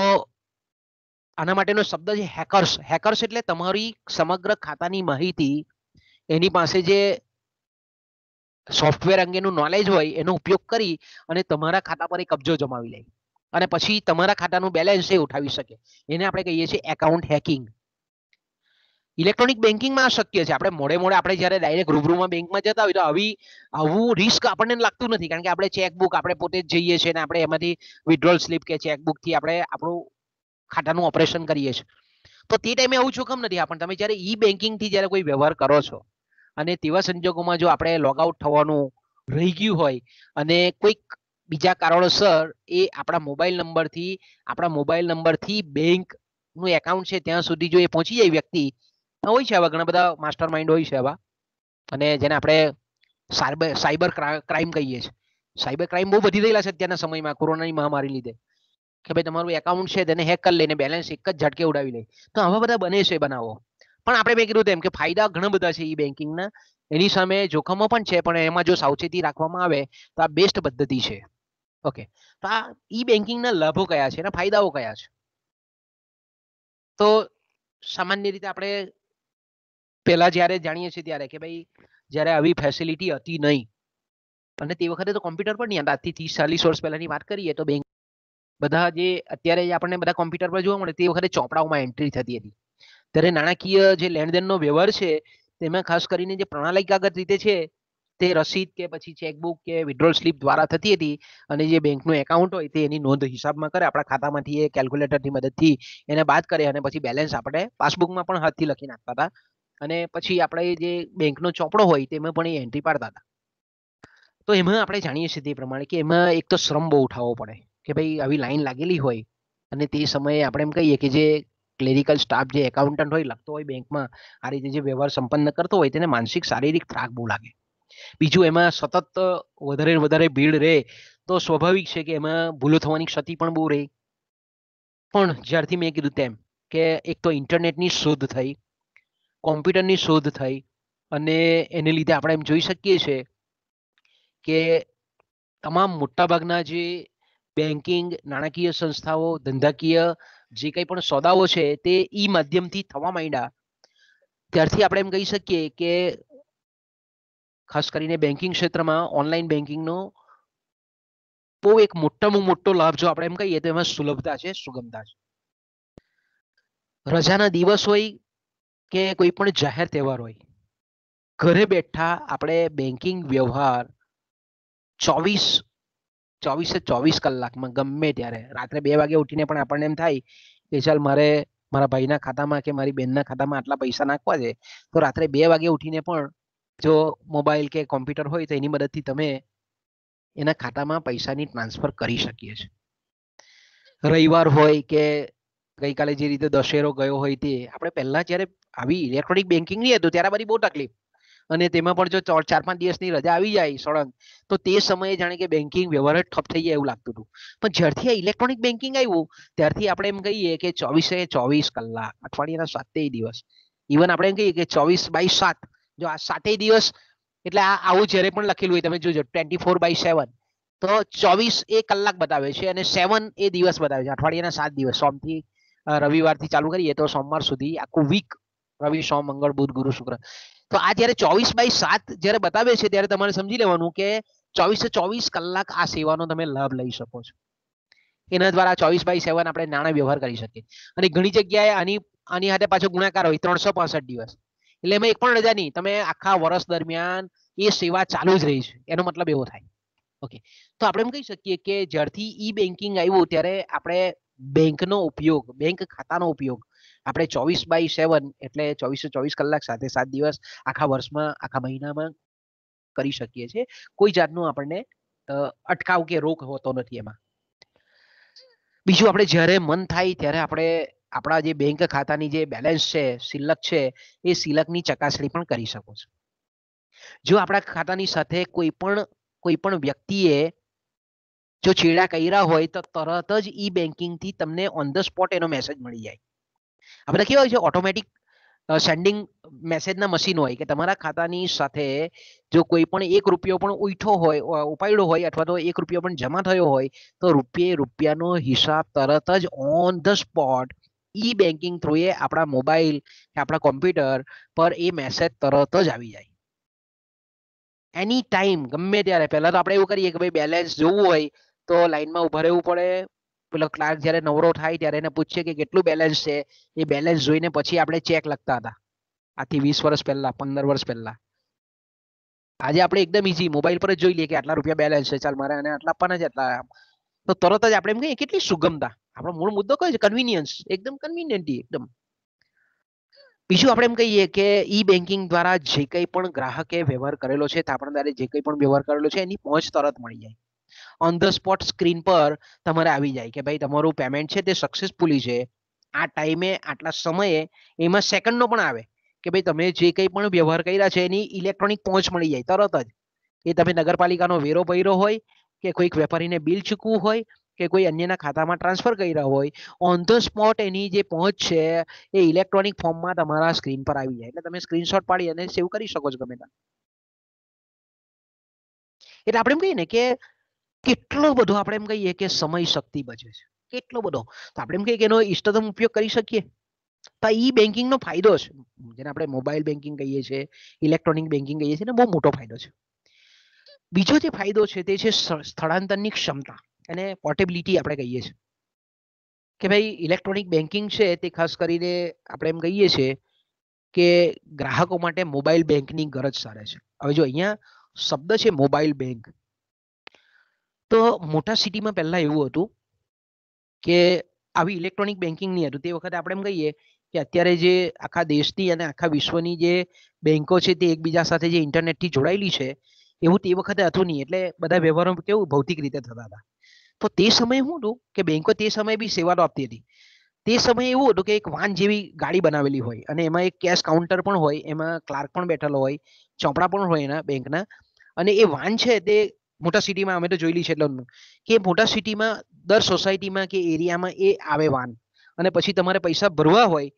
આના માટેનો શબ્દ છે હેકર્સ હેકર્સ એટલે તમારી સમગ્ર ખાતાની માહિતી એની પાસે જે સોફ્ટવેર અંગેનું નોલેજ હોય એનો ઉપયોગ કરી અને તમારા ખાતા પર એ કબજો જમાવી લે અને પછી તમારા ખાતાનું બેલેન્સ એ ઉઠાવી શકે એને આપણે કહીએ છીએ એકાઉન્ટ હેકિંગ ઇલેક્ટ્રોનિક બેન્કિંગમાં આ શક્ય છે આપણે મોડે મોડે આપણે જ્યારે ડાયરેક્ટ રૂબરૂમાં બેંકમાં જતા હોય તો આવી આવું રિસ્ક આપણને લાગતું નથી કારણ કે આપણે ચેકબુક આપણે પોતે જ જઈએ છીએ અને આપણે એમાંથી વિડ્રોલ સ્લીપ કે ચેકબુકથી આપણે આપણું ખાતાનું ઓપરેશન કરીએ છીએ તો તે ટાઈમે આવું જોખમ નથી આપણને તમે જ્યારે ઈ બેન્કિંગથી જ્યારે કોઈ વ્યવહાર કરો છો અને તેવા સંજોગોમાં જો આપણે લોગઆઉટ થવાનું રહી ગયું હોય અને કોઈક બીજા કારણોસર એ આપણા મોબાઈલ નંબરથી આપણા મોબાઈલ નંબરથી બેંકનું એકાઉન્ટ છે ત્યાં સુધી જો એ પહોંચી જાય વ્યક્તિ હોય છે આવા ઘણા બધા માસ્ટર માઇન્ડ હોય છે આવા અને જેને આપણે સાયબર સાયબર ક્રાઇમ કહીએ છીએ સાયબર ક્રાઇમ બહુ વધી રહેલા છે અત્યારના સમયમાં કોરોનાની મહામારી લીધે કે ભાઈ તમારું એકાઉન્ટ છે તેને હેક કરી લઈને બેલેન્સ એક જ ઝટકે ઉડાવી લે તો આવા બધા બને છે બનાવો પણ આપણે મેં કીધું તેમ કે ફાયદા ઘણા બધા છે ઈ બેન્કિંગના એની સામે જોખમો પણ છે પણ એમાં જો સાવચેતી રાખવામાં આવે તો આ બેસ્ટ પદ્ધતિ છે ઓકે તો આ ઈ બેન્કિંગના લાભો કયા છે અને ફાયદાઓ કયા છે તો સામાન્ય રીતે આપણે પેલા જ્યારે જાણીએ છીએ ત્યારે કે ભાઈ જ્યારે આવી ફેસિલિટી હતી નહીં અને તે વખતે તો કોમ્પ્યુટર પર નહીં આજથી ત્રીસ ચાલીસ વર્ષ પહેલાની વાત કરીએ તો બેંક બધા જે અત્યારે આપણને બધા કોમ્પ્યુટર પર જોવા મળે તે વખતે ચોપડાઓમાં એન્ટ્રી થતી હતી ત્યારે નાણાકીય જે લેણદેણનો વ્યવહાર છે તેમાં ખાસ કરીને જે પ્રણાલીકાગત રીતે છે તે રસીદ કે પછી ચેકબુક કે વિડ્રોલ સ્લીપ દ્વારા થતી હતી અને જે બેંકનું એકાઉન્ટ હોય તે એની નોંધ હિસાબમાં કરે આપણા ખાતામાંથી એ કેલ્ક્યુલેટરની મદદથી એને બાદ કરે અને પછી બેલેન્સ આપણે પાસબુકમાં પણ હાથથી લખી નાખતા હતા અને પછી આપણે જે બેંકનો ચોપડો હોય તેમાં પણ એ એન્ટ્રી પાડતા હતા તો એમાં આપણે જાણીએ છીએ તે પ્રમાણે કે એમાં એક તો શ્રમ બહુ ઉઠાવવો પડે કે ભાઈ આવી લાઈન લાગેલી હોય અને તે સમયે આપણે એમ કહીએ કે જે ક્લેરિકલ સ્ટાફ જે એકાઉન્ટન્ટ હોય લગતો હોય બેંકમાં આ રીતે જે વ્યવહાર સંપન્ન કરતો હોય તેને માનસિક શારીરિક થાક બહુ લાગે બીજું એમાં સતત વધારે વધારે ભીડ રહે તો સ્વાભાવિક છે કે એમાં ભૂલો થવાની ક્ષતિ પણ બહુ રહી પણ જ્યારથી મેં કીધું તેમ કે એક તો ઇન્ટરનેટની શોધ થઈ કોમ્પ્યુટરની શોધ થઈ અને એને લીધે આપણે એમ જોઈ શકીએ છીએ કે તમામ મોટાભાગના જે બેન્કિંગ નાણાકીય સંસ્થાઓ ધંધાકીય જે કંઈ પણ સોદાઓ છે તે ઈ માધ્યમથી થવા માંડ્યા ત્યારથી આપણે એમ કહી શકીએ કે ખાસ કરીને બેન્કિંગ ક્ષેત્રમાં ઓનલાઈન બેન્કિંગનો બહુ એક મોટામાં મોટો લાભ જો આપણે એમ કહીએ તો એમાં સુલભતા છે સુગમતા છે રજાના દિવસ હોય કે કોઈ પણ જાહેર તહેવાર હોય ઘરે બેઠા આપણે બેન્કિંગ વ્યવહાર ચોવીસ ચોવીસે ચોવીસ કલાકમાં ગમે ત્યારે રાત્રે બે વાગે ઉઠીને પણ આપણને એમ થાય કે ચાલ મારે મારા ભાઈના ખાતામાં કે મારી બેનના ખાતામાં આટલા પૈસા નાખવા છે તો રાત્રે બે વાગે ઉઠીને પણ જો મોબાઈલ કે કોમ્પ્યુટર હોય તો એની મદદથી તમે એના ખાતામાં પૈસાની ટ્રાન્સફર કરી શકીએ છીએ રવિવાર હોય કે ગઈકાલે જે રીતે દશેરો ગયો હોય તે આપણે પહેલા જ્યારે આવી ઇલેક્ટ્રોનિક બેન્કિંગ નહીં હતું ત્યારે બધી બહુ તકલીફ અને તેમાં પણ જો ચાર પાંચ દિવસની રજા આવી જાય સળંગ તો તે સમયે જાણે કે બેન્કિંગ વ્યવહાર જ ઠપ થઈ જાય એવું લાગતું હતું પણ જ્યારથી આ ઇલેક્ટ્રોનિક બેન્કિંગ આવ્યું ત્યારથી આપણે એમ કહીએ કે ચોવીસે ચોવીસ કલાક અઠવાડિયાના સાતેય દિવસ ઇવન આપણે એમ કહીએ કે ચોવીસ બાય સાત જો આ સાતેય દિવસ એટલે આ આવું જ્યારે પણ લખેલું હોય તમે જોજો ટ્વેન્ટી ફોર બાય સેવન તો ચોવીસ એ કલાક બતાવે છે અને સેવન એ દિવસ બતાવે છે અઠવાડિયાના સાત દિવસ સોમથી રવિવારથી ચાલુ કરીએ તો સોમવાર સુધી આખું વીક રવિ સોમ મંગળ બુધ ગુરુ શુક્ર તો આ જ્યારે ચોવીસ બાય સાત જ્યારે બતાવે છે ત્યારે તમારે સમજી લેવાનું કે ચોવીસે ચોવીસ કલાક આ સેવાનો તમે લાભ લઈ શકો છો એના દ્વારા ચોવીસ બાય સેવન આપણે નાણાં વ્યવહાર કરી શકીએ અને ઘણી જગ્યાએ આની આની સાથે પાછો ગુણાકાર હોય ત્રણસો પાસઠ દિવસ એટલે એમાં એક પણ રજા નહીં તમે આખા વર્ષ દરમિયાન એ સેવા ચાલુ જ રહી છે એનો મતલબ એવો થાય ઓકે તો આપણે એમ કહી શકીએ કે જ્યારથી ઈ બેન્કિંગ આવ્યું ત્યારે આપણે બેંકનો ઉપયોગ બેંક ખાતાનો ઉપયોગ આપણે ચોવીસ બાય સેવન એટલે ચોવીસે ચોવીસ કલાક સાથે સાત દિવસ આખા વર્ષમાં આખા મહિનામાં કરી શકીએ છીએ કોઈ જાતનું આપણને અટકાવ કે રોગ હોતો નથી એમાં બીજું આપણે જ્યારે મન થાય ત્યારે આપણે આપણા જે બેંક ખાતાની જે બેલેન્સ છે સિલક છે એ સિલકની ચકાસણી પણ કરી શકો છો જો આપણા ખાતાની સાથે કોઈ પણ કોઈ પણ વ્યક્તિએ જો છેડા કર્યા હોય તો તરત જ ઈ બેન્કિંગથી તમને ઓન ધ સ્પોટ એનો મેસેજ મળી જાય આપણે કેવા હોય છે ઓટોમેટિક સેન્ડિંગ મેસેજના મશીન હોય કે તમારા ખાતાની સાથે જો કોઈ પણ એક રૂપિયો પણ ઉઠો હોય ઉપાડ્યો હોય અથવા તો એક રૂપિયો પણ જમા થયો હોય તો રૂપિયે રૂપિયાનો હિસાબ તરત જ on the spot E banking થ્રુએ આપણા મોબાઈલ કે આપણા કોમ્પ્યુટર પર એ મેસેજ તરત જ આવી જાય એની ટાઈમ ગમે ત્યારે પહેલાં તો આપણે એવું કરીએ કે ભાઈ બેલેન્સ જોવું હોય તો લાઈનમાં ઉભા રહેવું પડે પેલો ક્લાર્ક જ્યારે નવરો થાય ત્યારે એને પૂછીએ કે કેટલું બેલેન્સ છે એ બેલેન્સ જોઈને પછી આપણે ચેક લખતા હતા આથી વીસ વર્ષ પહેલા પંદર વર્ષ પહેલા આજે આપણે એકદમ ઈઝી મોબાઈલ પર જ જોઈ લઈએ કે આટલા રૂપિયા બેલેન્સ છે ચાલ મારે અને આટલા આપવાના છે આટલા તો તરત જ આપણે એમ કહીએ કેટલી સુગમતા આપણો મૂળ મુદ્દો કયો છે કન્વિનિયન્સ એકદમ કન્વિનિયન્ટી એકદમ બીજું આપણે એમ કહીએ કે ઈ બેન્કિંગ દ્વારા જે કંઈ પણ ગ્રાહકે વ્યવહાર કરેલો છે થાપણદારે જે કંઈ પણ વ્યવહાર કરેલો છે એની પહોંચ તરત મળી જાય ઓન ધ સ્પોટ સ્ક્રીન પર તમારે આવી જાય કે ભાઈ તમારું પેમેન્ટ છે તે સક્સેસફુલી છે આ ટાઈમે આટલા સમયે એમાં સેકન્ડનો પણ આવે કે ભાઈ તમે જે કંઈ પણ વ્યવહાર કર્યા છે એની ઇલેક્ટ્રોનિક પહોંચ મળી જાય તરત જ એ તમે નગરપાલિકાનો વેરો ભર્યો હોય કે કોઈક વેપારીને બિલ ચૂકવું હોય કે કોઈ અન્યના ખાતામાં ટ્રાન્સફર કર્યા હોય ઓન ધ સ્પોટ એની જે પહોંચ છે એ ઇલેક્ટ્રોનિક ફોર્મમાં તમારા સ્ક્રીન પર આવી જાય એટલે તમે સ્ક્રીનશોટ પાડી અને સેવ કરી શકો છો ગમે ત્યાં એટલે આપણે એમ કહીએ ને કે કેટલો બધો આપણે એમ કહીએ કે સમય શક્તિ બચે છે કેટલો બધો તો આપણે એમ કહીએ કે એનો ઇષ્ટતમ ઉપયોગ કરી શકીએ તો ઈ બેન્કિંગનો ફાયદો છે જેને આપણે મોબાઈલ બેન્કિંગ કહીએ છીએ ઇલેક્ટ્રોનિક બેન્કિંગ કહીએ છીએ ને બહુ મોટો ફાયદો છે બીજો જે ફાયદો છે તે છે સ્થળાંતરની ક્ષમતા અને પોર્ટેબિલિટી આપણે કહીએ છીએ કે ભાઈ ઇલેક્ટ્રોનિક બેન્કિંગ છે તે ખાસ કરીને આપણે એમ કહીએ છીએ કે ગ્રાહકો માટે મોબાઈલ બેંકની ગરજ સારે છે હવે જો અહીંયા શબ્દ છે મોબાઈલ બેંક તો મોટા સિટીમાં પહેલા એવું હતું કે આવી ઇલેક્ટ્રોનિક બેન્કિંગ નહીં હતું તે વખતે આપણે એમ કહીએ કે અત્યારે જે આખા દેશની અને આખા વિશ્વની જે બેન્કો છે તે એકબીજા સાથે જે ઇન્ટરનેટથી જોડાયેલી છે એવું તે વખતે હતું નહીં એટલે બધા વ્યવહારો કેવું ભૌતિક રીતે થતા હતા તો તે સમયે શું હતું કે બેન્કો તે સમયે બી સેવાઓ આપતી હતી તે સમયે એવું હતું કે એક વાન જેવી ગાડી બનાવેલી હોય અને એમાં એક કેશ કાઉન્ટર પણ હોય એમાં ક્લાર્ક પણ બેઠેલો હોય ચોપડા પણ હોય એના બેંકના અને એ વાન છે તે મોટા સિટીમાં અમે તો જોયેલી છે એટલે કે મોટા સિટીમાં દર સોસાયટીમાં કે એરિયામાં એ આવે વાન અને પછી તમારે પૈસા ભરવા હોય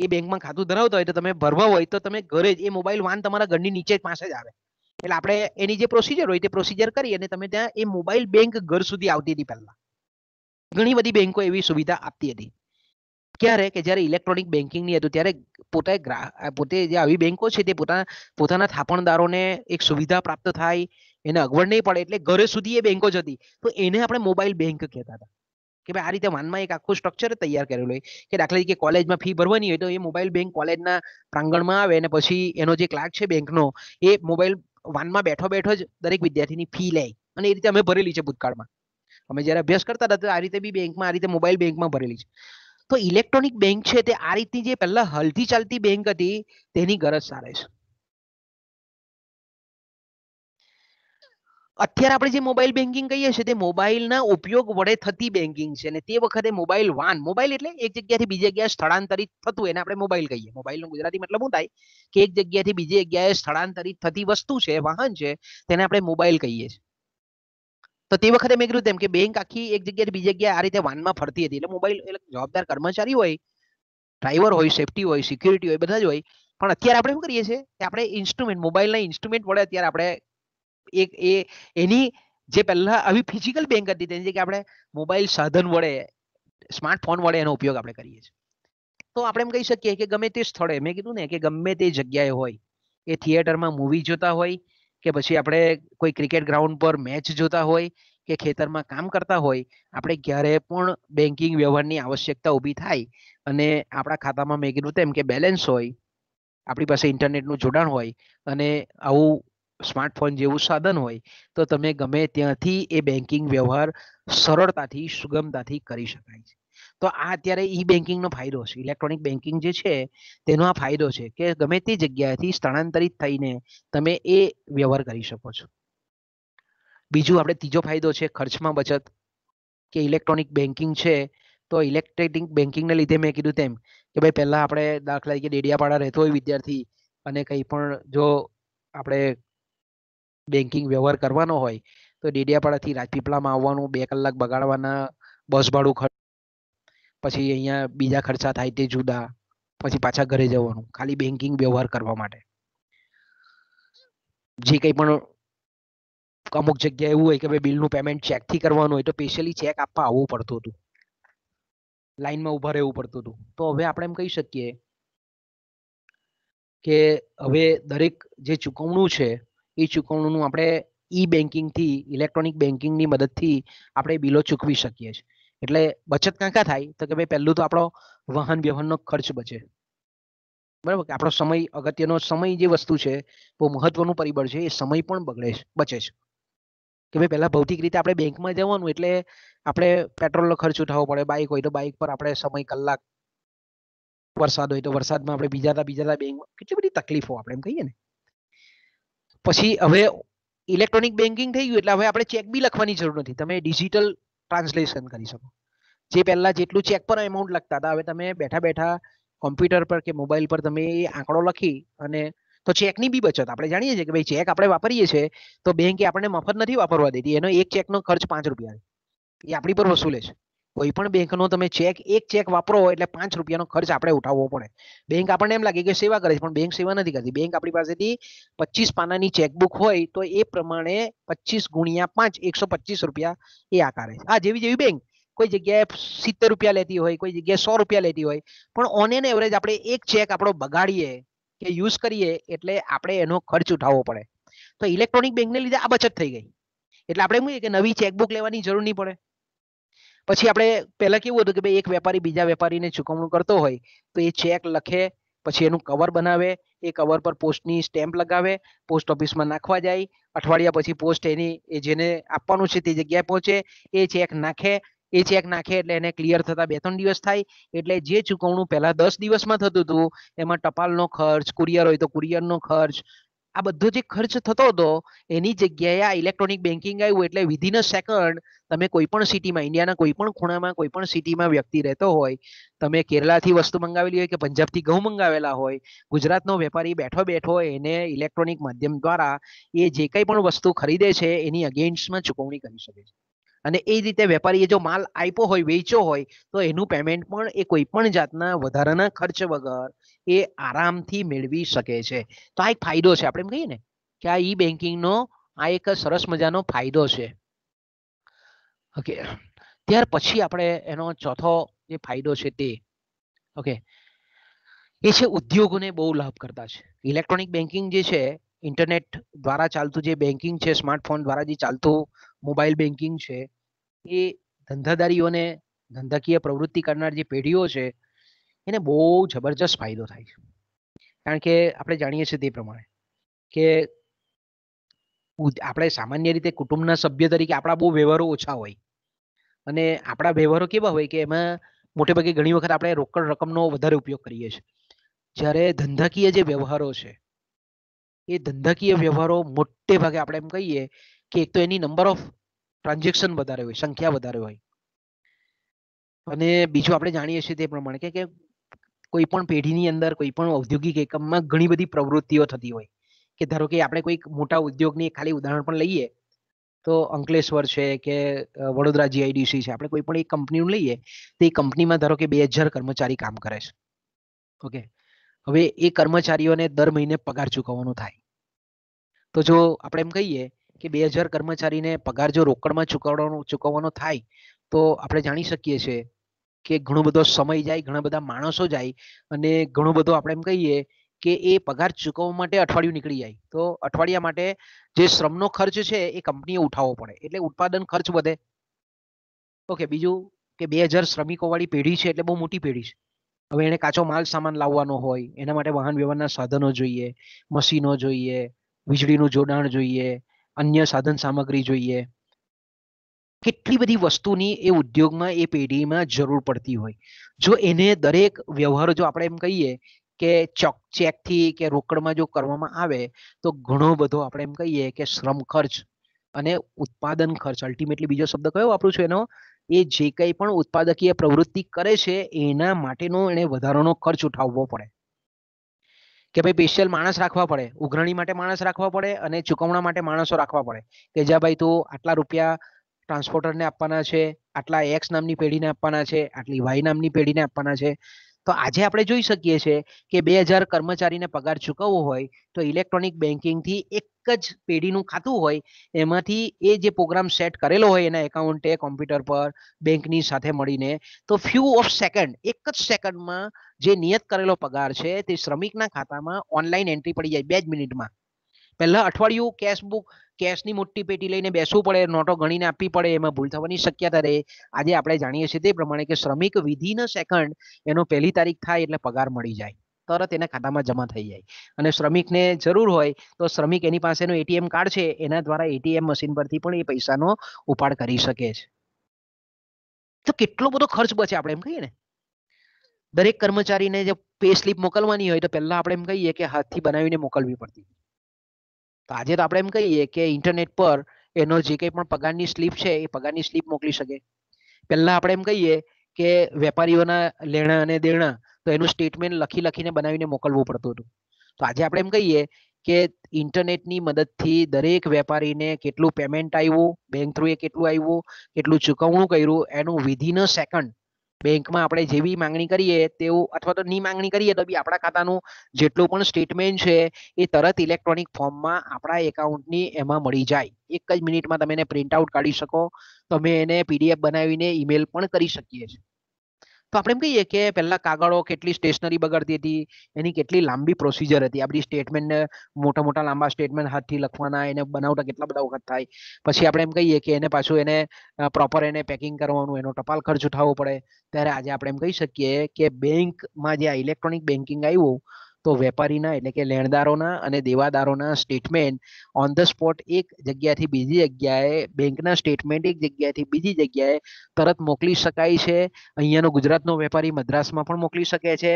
એ બેંકમાં ખાતું ધરાવતા હોય તો તમે ભરવા હોય તો તમે ઘરે જ એ મોબાઈલ વાન તમારા ઘરની નીચે પાસે જ આવે એટલે આપણે એની જે પ્રોસિજર હોય તે પ્રોસિજર કરી અને તમે ત્યાં એ મોબાઈલ બેંક ઘર સુધી આવતી હતી પહેલા ઘણી બધી બેંકો એવી સુવિધા આપતી હતી ક્યારે કે જ્યારે ઇલેક્ટ્રોનિક બેન્કિંગ ની હતું ત્યારે પોતે પોતે જે આવી બેંકો છે તે પોતાના પોતાના થાપણદારોને એક સુવિધા પ્રાપ્ત થાય એને અગવડ નહીં પડે એટલે ઘરે સુધી એ બેંકો હતી તો એને આપણે મોબાઈલ બેંક કહેતા હતા કે ભાઈ આ રીતે માનમાં એક આખું સ્ટ્રક્ચર તૈયાર કરેલું હોય કે દાખલા તરીકે કોલેજમાં ફી ભરવાની હોય તો એ મોબાઈલ બેંક કોલેજના પ્રાંગણમાં આવે અને પછી એનો જે ક્લાર્ક છે બેંકનો એ મોબાઈલ વાનમાં બેઠો બેઠો જ દરેક વિદ્યાર્થીની ફી લે અને એ રીતે અમે ભરેલી છે ભૂતકાળમાં અમે જ્યારે અભ્યાસ કરતા હતા તો આ રીતે બી બેંકમાં આ રીતે મોબાઈલ બેંકમાં ભરેલી છે તો ઇલેક્ટ્રોનિક બેંક છે તે આ રીતની જે પહેલાં હલતી ચાલતી બેંક હતી તેની ગરજ સારે છે અત્યારે આપણે જે મોબાઈલ બેન્કિંગ કહીએ છીએ તે મોબાઈલના ઉપયોગ વડે થતી બેન્કિંગ છે અને તે વખતે મોબાઈલ વાન મોબાઈલ એટલે એક જગ્યાથી બીજી જગ્યાએ સ્થળાંતરિત થતું એને આપણે મોબાઈલ કહીએ મોબાઈલનો ગુજરાતી મતલબ શું થાય કે એક જગ્યાથી બીજી જગ્યાએ સ્થળાંતરિત થતી વસ્તુ છે વાહન છે તેને આપણે મોબાઈલ કહીએ છીએ તો તે વખતે મેં કીધું તેમ કે બેંક આખી એક જગ્યાએ બીજી જગ્યાએ આ રીતે વાનમાં ફરતી હતી એટલે મોબાઈલ એટલે જવાબદાર કર્મચારી હોય ડ્રાઈવર હોય સેફટી હોય સિક્યુરિટી હોય બધા જ હોય પણ અત્યારે આપણે શું કરીએ છીએ કે આપણે ઇન્સ્ટ્રુમેન્ટ મોબાઈલના ઇન્સ્ટ્રુમેન્ટ વડે અત્યારે આપણે એક એ એની જે પહેલા આવી ફિઝિકલ બેંક હતી તેની જગ્યાએ આપણે મોબાઈલ સાધન વડે સ્માર્ટફોન વડે એનો ઉપયોગ આપણે કરીએ છીએ તો આપણે એમ કહી શકીએ કે ગમે તે સ્થળે મેં કીધું ને કે ગમે તે જગ્યાએ હોય એ થિયેટરમાં મૂવી જોતા હોય કે પછી આપણે કોઈ ક્રિકેટ ગ્રાઉન્ડ પર મેચ જોતા હોય કે ખેતરમાં કામ કરતા હોય આપણે ક્યારે પણ બેન્કિંગ વ્યવહારની આવશ્યકતા ઊભી થાય અને આપણા ખાતામાં મેં કીધું તેમ કે બેલેન્સ હોય આપણી પાસે ઇન્ટરનેટનું જોડાણ હોય અને આવું સ્માર્ટફોન જેવું સાધન હોય તો તમે ગમે ત્યાંથી એ બેન્કિંગ વ્યવહાર સરળતાથી સુગમતાથી કરી શકાય છે તો આ અત્યારે ઈ બેન્કિંગનો ફાયદો છે ઇલેક્ટ્રોનિક બેન્કિંગ જે છે તેનો આ ફાયદો છે કે ગમે તે જગ્યાએથી સ્થળાંતરિત થઈને તમે એ વ્યવહાર કરી શકો છો બીજું આપણે ત્રીજો ફાયદો છે ખર્ચમાં બચત કે ઇલેક્ટ્રોનિક બેન્કિંગ છે તો ઇલેક્ટ્રોનિક બેન્કિંગને લીધે મેં કીધું તેમ કે ભાઈ પહેલાં આપણે દાખલા તરીકે ડેડિયાપાડા રહેતો હોય વિદ્યાર્થી અને કંઈ પણ જો આપણે બેન્કિંગ વ્યવહાર કરવાનો હોય તો ડેડિયાપાડાથી રાજપીપળામાં આવવાનું બે કલાક બગાડવાના બસ ભાડું ખર્ચ પછી અહીંયા બીજા ખર્ચા થાય તે જુદા પછી પાછા ઘરે જવાનું ખાલી બેન્કિંગ વ્યવહાર કરવા માટે જે કંઈ પણ અમુક જગ્યાએ એવું હોય કે ભાઈ બિલનું પેમેન્ટ ચેકથી કરવાનું હોય તો સ્પેશિયલી ચેક આપવા આવવું પડતું હતું લાઈનમાં ઉભા રહેવું પડતું હતું તો હવે આપણે એમ કહી શકીએ કે હવે દરેક જે ચુકવણું છે એ ચૂકવણું આપણે ઈ બેન્કિંગથી ઇલેક્ટ્રોનિક બેન્કિંગની મદદથી આપણે બિલો ચૂકવી શકીએ છીએ એટલે બચત ક્યાં ક્યાં થાય તો કે ભાઈ પહેલું તો આપણો વાહન વ્યવહારનો ખર્ચ બચે બરાબર કે આપણો સમય અગત્યનો સમય જે વસ્તુ છે બહુ મહત્વનું પરિબળ છે એ સમય પણ બગડે છે બચે છે કે ભાઈ પહેલાં ભૌતિક રીતે આપણે બેંકમાં જવાનું એટલે આપણે પેટ્રોલનો ખર્ચ ઉઠાવવો પડે બાઇક હોય તો બાઇક પર આપણે સમય કલાક વરસાદ હોય તો વરસાદમાં આપણે બીજાતા બીજાતા બેંકમાં કેટલી બધી તકલીફો આપણે એમ કહીએ ને પછી હવે ઇલેક્ટ્રોનિક બેન્કિંગ થઈ ગયું એટલે હવે આપણે ચેક બી લખવાની જરૂર નથી તમે ડિજિટલ ટ્રાન્સલેશન કરી શકો જે પહેલાં જેટલું ચેક પર એમાઉન્ટ લખતા હતા હવે તમે બેઠા બેઠા કોમ્પ્યુટર પર કે મોબાઈલ પર તમે એ આંકડો લખી અને તો ચેકની બી બચત આપણે જાણીએ છીએ કે ભાઈ ચેક આપણે વાપરીએ છીએ તો બેંકે આપણને મફત નથી વાપરવા દેતી એનો એક ચેકનો ખર્ચ પાંચ રૂપિયા એ આપણી પર વસૂલે છે કોઈ પણ બેંકનો તમે ચેક એક ચેક વાપરો એટલે પાંચ રૂપિયાનો ખર્ચ આપણે ઉઠાવવો પડે બેંક આપણને એમ લાગે કે સેવા કરે છે પણ બેંક સેવા નથી કરતી બેંક આપણી પાસેથી પચીસ પાનાની ચેકબુક હોય તો એ પ્રમાણે પચીસ ગુણ્યા પાંચ એકસો પચીસ રૂપિયા એ આકારે આ જેવી જેવી બેંક કોઈ જગ્યાએ સિત્તેર રૂપિયા લેતી હોય કોઈ જગ્યાએ સો રૂપિયા લેતી હોય પણ ઓન એન એવરેજ આપણે એક ચેક આપણો બગાડીએ કે યુઝ કરીએ એટલે આપણે એનો ખર્ચ ઉઠાવવો પડે તો ઇલેક્ટ્રોનિક બેંકને લીધે આ બચત થઈ ગઈ એટલે આપણે શું કે નવી ચેકબુક લેવાની જરૂર નહીં પડે પછી આપણે પહેલા કેવું હતું કે ભાઈ એક વેપારી બીજા વેપારીને ચૂકવણું કરતો હોય તો એ ચેક લખે પછી એનું કવર બનાવે એ કવર પર પોસ્ટની સ્ટેમ્પ લગાવે પોસ્ટ ઓફિસમાં નાખવા જાય અઠવાડિયા પછી પોસ્ટ એની એ જેને આપવાનું છે તે જગ્યાએ પહોંચે એ ચેક નાખે એ ચેક નાખે એટલે એને ક્લિયર થતા બે ત્રણ દિવસ થાય એટલે જે ચુકવણું પહેલા દસ દિવસમાં થતું હતું એમાં ટપાલનો ખર્ચ કુરિયર હોય તો કુરિયરનો ખર્ચ આ બધો જે ખર્ચ થતો હતો એની જગ્યાએ આ ઇલેક્ટ્રોનિક બેન્કિંગ આવ્યું એટલે વિધિન અ સેકન્ડ તમે કોઈ પણ સિટીમાં ઇન્ડિયાના કોઈ પણ ખૂણામાં કોઈ પણ સિટીમાં વ્યક્તિ રહેતો હોય તમે કેરલાથી વસ્તુ મંગાવેલી હોય કે પંજાબથી ઘઉં મંગાવેલા હોય ગુજરાતનો વેપારી બેઠો બેઠો એને ઇલેક્ટ્રોનિક માધ્યમ દ્વારા એ જે કંઈ પણ વસ્તુ ખરીદે છે એની અગેન્સ્ટમાં ચૂકવણી કરી શકે છે અને એ રીતે વેપારીએ જો માલ આપ્યો હોય વેચ્યો હોય તો એનું પેમેન્ટ પણ એ કોઈ પણ જાતના વધારાના ખર્ચ વગર એ આરામથી મેળવી શકે છે તો આ એક ફાયદો છે આપણે એમ કહીએ ને કે આ ઈ બેન્કિંગનો આ એક સરસ મજાનો ફાયદો છે ઓકે ત્યાર પછી આપણે એનો ચોથો જે ફાયદો છે તે ઓકે એ છે ઉદ્યોગોને બહુ લાભ કરતા છે ઇલેક્ટ્રોનિક બેન્કિંગ જે છે ઇન્ટરનેટ દ્વારા ચાલતું જે બેન્કિંગ છે સ્માર્ટફોન દ્વારા જે ચાલતું મોબાઈલ બેન્કિંગ છે એ ધંધાદારીઓને ધંધાકીય પ્રવૃત્તિ કરનાર જે પેઢીઓ છે એને બહુ જબરજસ્ત ફાયદો થાય છે કારણ કે આપણે જાણીએ છીએ તે પ્રમાણે કે આપણે સામાન્ય રીતે કુટુંબના સભ્ય તરીકે આપણા બહુ વ્યવહારો ઓછા હોય અને આપણા વ્યવહારો કેવા હોય કે એમાં મોટે ભાગે ઘણી વખત આપણે રોકડ રકમનો વધારે ઉપયોગ કરીએ છીએ જ્યારે ધંધાકીય જે વ્યવહારો છે એ ધંધાકીય વ્યવહારો મોટે ભાગે આપણે એમ કહીએ કે એક તો એની નંબર ઓફ ટ્રાન્ઝેક્શન વધારે હોય સંખ્યા વધારે હોય અને બીજું આપણે જાણીએ છીએ તે પ્રમાણે કે કોઈ પણ પેઢીની અંદર કોઈ પણ ઔદ્યોગિક એકમમાં ઘણી બધી પ્રવૃત્તિઓ થતી હોય કે ધારો કે આપણે કોઈક મોટા ઉદ્યોગની ખાલી ઉદાહરણ પણ લઈએ તો અંકલેશ્વર છે કે વડોદરા જીઆઈડીસી છે આપણે કોઈ પણ એક કંપનીનું લઈએ તો એ કંપનીમાં ધારો કે બે હજાર કર્મચારી કામ કરે છે ઓકે હવે એ કર્મચારીઓને દર મહિને પગાર ચૂકવવાનો થાય તો જો આપણે એમ કહીએ કે બે હજાર કર્મચારીને પગાર જો રોકડમાં ચૂકવવાનો ચૂકવવાનો થાય તો આપણે જાણી શકીએ છીએ કે ઘણો બધો સમય જાય ઘણા બધા માણસો જાય અને ઘણો બધો આપણે એમ કહીએ કે એ પગાર ચૂકવવા માટે અઠવાડિયું નીકળી જાય તો અઠવાડિયા માટે જે શ્રમનો ખર્ચ છે એ કંપનીએ ઉઠાવવો પડે એટલે ઉત્પાદન ખર્ચ વધે ઓકે બીજું કે બે હજાર શ્રમિકોવાળી પેઢી છે એટલે બહુ મોટી પેઢી છે હવે એને કાચો માલ સામાન લાવવાનો હોય એના માટે વાહન વ્યવહારના સાધનો જોઈએ મશીનો જોઈએ વીજળીનું જોડાણ જોઈએ અન્ય સાધન સામગ્રી જોઈએ કેટલી બધી વસ્તુની એ ઉદ્યોગમાં એ પેઢીમાં જરૂર પડતી હોય જો એને દરેક વ્યવહારો જો આપણે એમ કહીએ કે ચોક ચેકથી કે રોકડમાં જો કરવામાં આવે તો ઘણો બધો આપણે એમ કહીએ કે શ્રમ ખર્ચ અને ઉત્પાદન ખર્ચ અલ્ટિમેટલી બીજો શબ્દ કયો વાપરું છું એનો એ જે કંઈ પણ ઉત્પાદકીય પ્રવૃત્તિ કરે છે એના માટેનો એને વધારાનો ખર્ચ ઉઠાવવો પડે કે ભાઈ સ્પેશિયલ માણસ રાખવા પડે ઉઘરણી માટે માણસ રાખવા પડે અને ચુકવણા માટે માણસો રાખવા પડે કે જ્યાં ભાઈ તું આટલા રૂપિયા ટ્રાન્સપોર્ટરને આપવાના છે આટલા એક્સ નામની પેઢીને આપવાના છે આટલી વાય નામની પેઢીને આપવાના છે તો આજે આપણે જોઈ શકીએ છીએ કે બે હજાર કર્મચારીને પગાર ચૂકવવો હોય તો ઇલેક્ટ્રોનિક બેન્કિંગથી એક જ પેઢીનું ખાતું હોય એમાંથી એ જે પ્રોગ્રામ સેટ કરેલો હોય એના એકાઉન્ટે કોમ્પ્યુટર પર બેંકની સાથે મળીને તો ફ્યુ ઓફ સેકન્ડ એક જ સેકન્ડમાં જે નિયત કરેલો પગાર છે તે શ્રમિકના ખાતામાં ઓનલાઈન એન્ટ્રી પડી જાય બે જ મિનિટમાં પહેલા અઠવાડિયું કેશબુક કેશની મોટી પેટી લઈને બેસવું પડે નોટો ગણીને આપવી પડે એમાં ભૂલ થવાની શક્યતા રહે આજે આપણે જાણીએ છીએ તે પ્રમાણે કે શ્રમિક વિધિન સેકન્ડ એનો પહેલી તારીખ થાય એટલે પગાર મળી જાય તરત એના ખાતામાં જમા થઈ જાય અને શ્રમિકને જરૂર હોય તો શ્રમિક એની પાસેનો એટીએમ કાર્ડ છે એના દ્વારા એટીએમ મશીન પરથી પણ એ પૈસાનો ઉપાડ કરી શકે છે તો કેટલો બધો ખર્ચ બચે આપણે એમ કહીએ ને દરેક કર્મચારીને જે પે સ્લીપ મોકલવાની હોય તો પહેલા આપણે એમ કહીએ કે હાથથી બનાવીને મોકલવી પડતી તો આજે તો આપણે એમ કહીએ કે ઇન્ટરનેટ પર એનો જે કંઈ પણ પગારની સ્લીપ છે એ પગારની સ્લીપ મોકલી શકે પહેલા આપણે એમ કહીએ કે વેપારીઓના લેણા અને દેણા તો એનું સ્ટેટમેન્ટ લખી લખીને બનાવીને મોકલવું પડતું હતું તો આજે આપણે એમ કહીએ કે ઇન્ટરનેટની મદદથી દરેક વેપારીને કેટલું પેમેન્ટ આવ્યું બેંક થ્રુએ કેટલું આવ્યું કેટલું ચૂકવણું કર્યું એનું વિધિન સેકન્ડ બેંકમાં આપણે જેવી માંગણી કરીએ તેવું અથવા તો ની માંગણી કરીએ તો બી આપણા ખાતાનું જેટલું પણ સ્ટેટમેન્ટ છે એ તરત ઇલેક્ટ્રોનિક ફોર્મમાં આપણા એકાઉન્ટની એમાં મળી જાય એક જ મિનિટમાં તમે એને પ્રિન્ટ આઉટ કાઢી શકો તમે એને પીડીએફ બનાવીને ઈમેલ પણ કરી શકીએ છીએ તો આપણે એમ કહીએ કે પહેલા કાગળો કેટલી સ્ટેશનરી બગડતી હતી એની કેટલી લાંબી પ્રોસિજર હતી આપણી સ્ટેટમેન્ટને મોટા મોટા લાંબા સ્ટેટમેન્ટ હાથથી લખવાના એને બનાવતા કેટલા બધા વખત થાય પછી આપણે એમ કહીએ કે એને પાછું એને પ્રોપર એને પેકિંગ કરવાનું એનો ટપાલ ખર્ચ ઉઠાવવો પડે ત્યારે આજે આપણે એમ કહી શકીએ કે બેંકમાં જે આ ઇલેક્ટ્રોનિક બેન્કિંગ આવ્યું તો વેપારીના એટલે કે લેણદારોના અને દેવાદારોના સ્ટેટમેન્ટ ઓન ધ સ્પોટ એક જગ્યાથી બીજી જગ્યાએ બેંકના સ્ટેટમેન્ટ એક જગ્યાથી બીજી જગ્યાએ તરત મોકલી શકાય છે અહીંયાનો ગુજરાતનો વેપારી મદ્રાસમાં પણ મોકલી શકે છે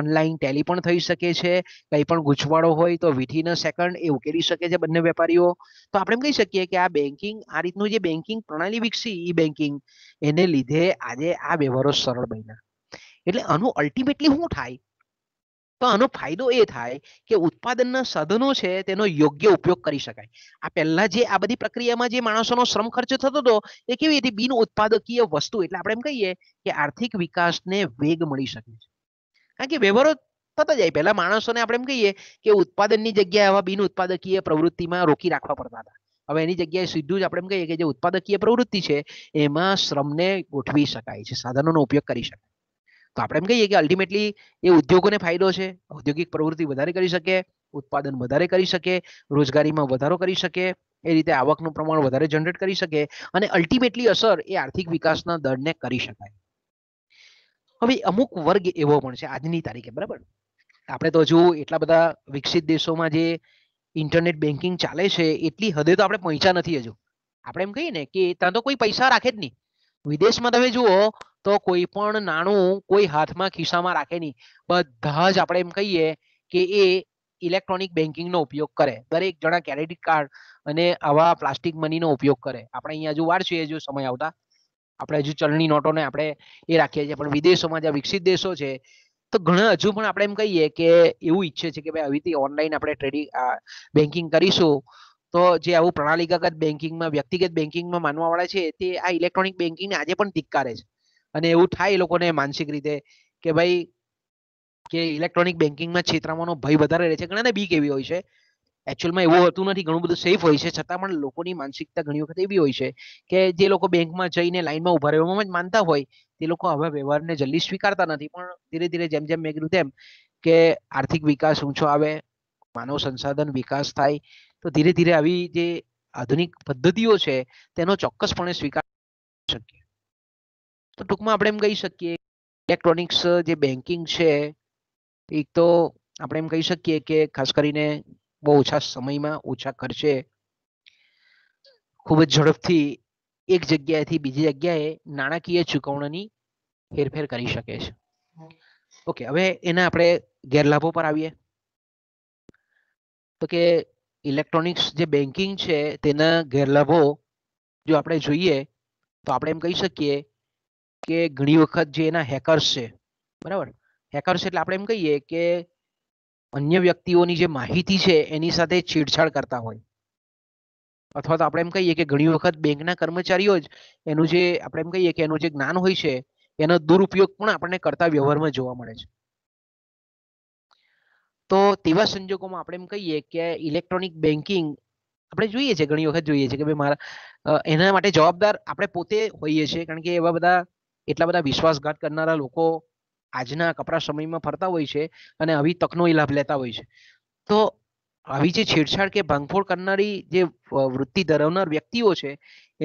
ઓનલાઈન ટેલી પણ થઈ શકે છે કંઈ પણ ગૂંચવાડો હોય તો વિથિન અ સેકન્ડ એ ઉકેલી શકે છે બંને વેપારીઓ તો આપણે એમ કહી શકીએ કે આ બેન્કિંગ આ રીતનું જે બેન્કિંગ પ્રણાલી વિકસી ઈ બેન્કિંગ એને લીધે આજે આ વ્યવહારો સરળ બન્યા એટલે આનું અલ્ટિમેટલી શું થાય તો આનો ફાયદો એ થાય કે ઉત્પાદનના સાધનો છે તેનો યોગ્ય ઉપયોગ કરી શકાય આ પહેલા જે આ બધી પ્રક્રિયામાં જે માણસોનો શ્રમ ખર્ચ થતો હતો એ કેવી હતી બિન ઉત્પાદકીય વસ્તુ એટલે આપણે એમ કહીએ કે આર્થિક વિકાસને વેગ મળી શકે છે કારણ કે વ્યવહારો થતા જાય પહેલા માણસોને આપણે એમ કહીએ કે ઉત્પાદનની જગ્યાએ આવા બિન ઉત્પાદકીય પ્રવૃત્તિમાં રોકી રાખવા પડતા હતા હવે એની જગ્યાએ સીધું જ આપણે એમ કહીએ કે જે ઉત્પાદકીય પ્રવૃત્તિ છે એમાં શ્રમને ગોઠવી શકાય છે સાધનોનો ઉપયોગ કરી શકાય તો આપણે એમ કહીએ કે અલ્ટિમેટલી એ ઉદ્યોગોને ફાયદો છે ઔદ્યોગિક પ્રવૃત્તિ વધારે કરી શકે ઉત્પાદન વધારે કરી શકે રોજગારીમાં વધારો કરી શકે એ રીતે આવકનું પ્રમાણ વધારે જનરેટ કરી શકે અને અલ્ટિમેટલી અસર એ આર્થિક વિકાસના દરને કરી શકાય હવે અમુક વર્ગ એવો પણ છે આજની તારીખે બરાબર આપણે તો હજુ એટલા બધા વિકસિત દેશોમાં જે ઇન્ટરનેટ બેન્કિંગ ચાલે છે એટલી હદે તો આપણે પહોંચ્યા નથી હજુ આપણે એમ કહીએ ને કે ત્યાં તો કોઈ પૈસા રાખે જ નહીં વિદેશમાં તમે જુઓ તો કોઈ પણ નાણું કોઈ હાથમાં ખિસ્સામાં રાખે નહીં બધા જ આપણે એમ કહીએ કે એ ઇલેક્ટ્રોનિક બેન્કિંગનો ઉપયોગ કરે દરેક જણા ક્રેડિટ કાર્ડ અને આવા પ્લાસ્ટિક મનીનો ઉપયોગ કરે આપણે અહીંયા હજુ વાર છીએ હજુ સમય આવતા આપણે હજુ ચલણી નોટોને આપણે એ રાખીએ છીએ પણ વિદેશોમાં જે વિકસિત દેશો છે તો ઘણા હજુ પણ આપણે એમ કહીએ કે એવું ઈચ્છે છે કે ભાઈ આવી રીતે ઓનલાઈન આપણે ટ્રેડિંગ બેન્કિંગ કરીશું તો જે આવું પ્રણાલીગત બેન્કિંગમાં વ્યક્તિગત બેન્કિંગમાં માનવા વાળા છે તે આ ઇલેક્ટ્રોનિક બેન્કિંગને આજે પણ ધિક્કારે છે અને એવું થાય એ લોકોને માનસિક રીતે કે ભાઈ કે ઇલેક્ટ્રોનિક બેન્કિંગના ક્ષેત્રમાં ભય વધારે રહે છે ઘણાને બીક એવી હોય છે એકચ્યુઅલમાં એવું હોતું નથી ઘણું બધું સેફ હોય છે છતાં પણ લોકોની માનસિકતા ઘણી વખત એવી હોય છે કે જે લોકો બેંકમાં જઈને લાઈનમાં ઉભા રહેવામાં જ માનતા હોય તે લોકો હવે વ્યવહારને જલ્દી સ્વીકારતા નથી પણ ધીરે ધીરે જેમ જેમ મેં કીધું તેમ કે આર્થિક વિકાસ ઊંચો આવે માનવ સંસાધન વિકાસ થાય તો ધીરે ધીરે આવી જે આધુનિક પદ્ધતિઓ છે તેનો ચોક્કસપણે સ્વીકાર શકીએ તો ટૂંકમાં આપણે એમ કહી શકીએ ઇલેક્ટ્રોનિક્સ જે બેન્કિંગ છે એ તો આપણે એમ કહી શકીએ કે ખાસ કરીને બહુ ઓછા સમયમાં ઓછા ખર્ચે ખૂબ જ ઝડપથી એક જગ્યાએથી બીજી જગ્યાએ નાણાકીય ચૂકવણીની હેરફેર કરી શકે છે ઓકે હવે એના આપણે ગેરલાભો પર આવીએ તો કે ઇલેક્ટ્રોનિક્સ જે બેન્કિંગ છે તેના ગેરલાભો જો આપણે જોઈએ તો આપણે એમ કહી શકીએ કે ઘણી વખત જે એના હેકર્સ છે બરાબર હેકર્સ એટલે આપણે એમ કહીએ કે અન્ય વ્યક્તિઓની જે માહિતી છે એની સાથે છેડછાડ કરતા હોય અથવા તો આપણે એમ કહીએ કે ઘણી વખત બેંકના કર્મચારીઓ જ એનું જે આપણે એમ કહીએ કે એનું જે જ્ઞાન હોય છે એનો દુરુપયોગ પણ આપણને કરતા વ્યવહારમાં જોવા મળે છે તો તેવા સંજોગોમાં આપણે એમ કહીએ કે ઇલેક્ટ્રોનિક બેન્કિંગ આપણે જોઈએ છીએ ઘણી વખત જોઈએ છીએ કે ભાઈ મારા એના માટે જવાબદાર આપણે પોતે હોઈએ છીએ કારણ કે એવા બધા એટલા બધા વિશ્વાસઘાત કરનારા લોકો આજના કપરા સમયમાં ફરતા હોય છે અને આવી તકનો લાભ લેતા હોય છે તો આવી જે છેડછાડ કે ભાંગફોડ કરનારી જે વૃત્તિ ધરાવનાર વ્યક્તિઓ છે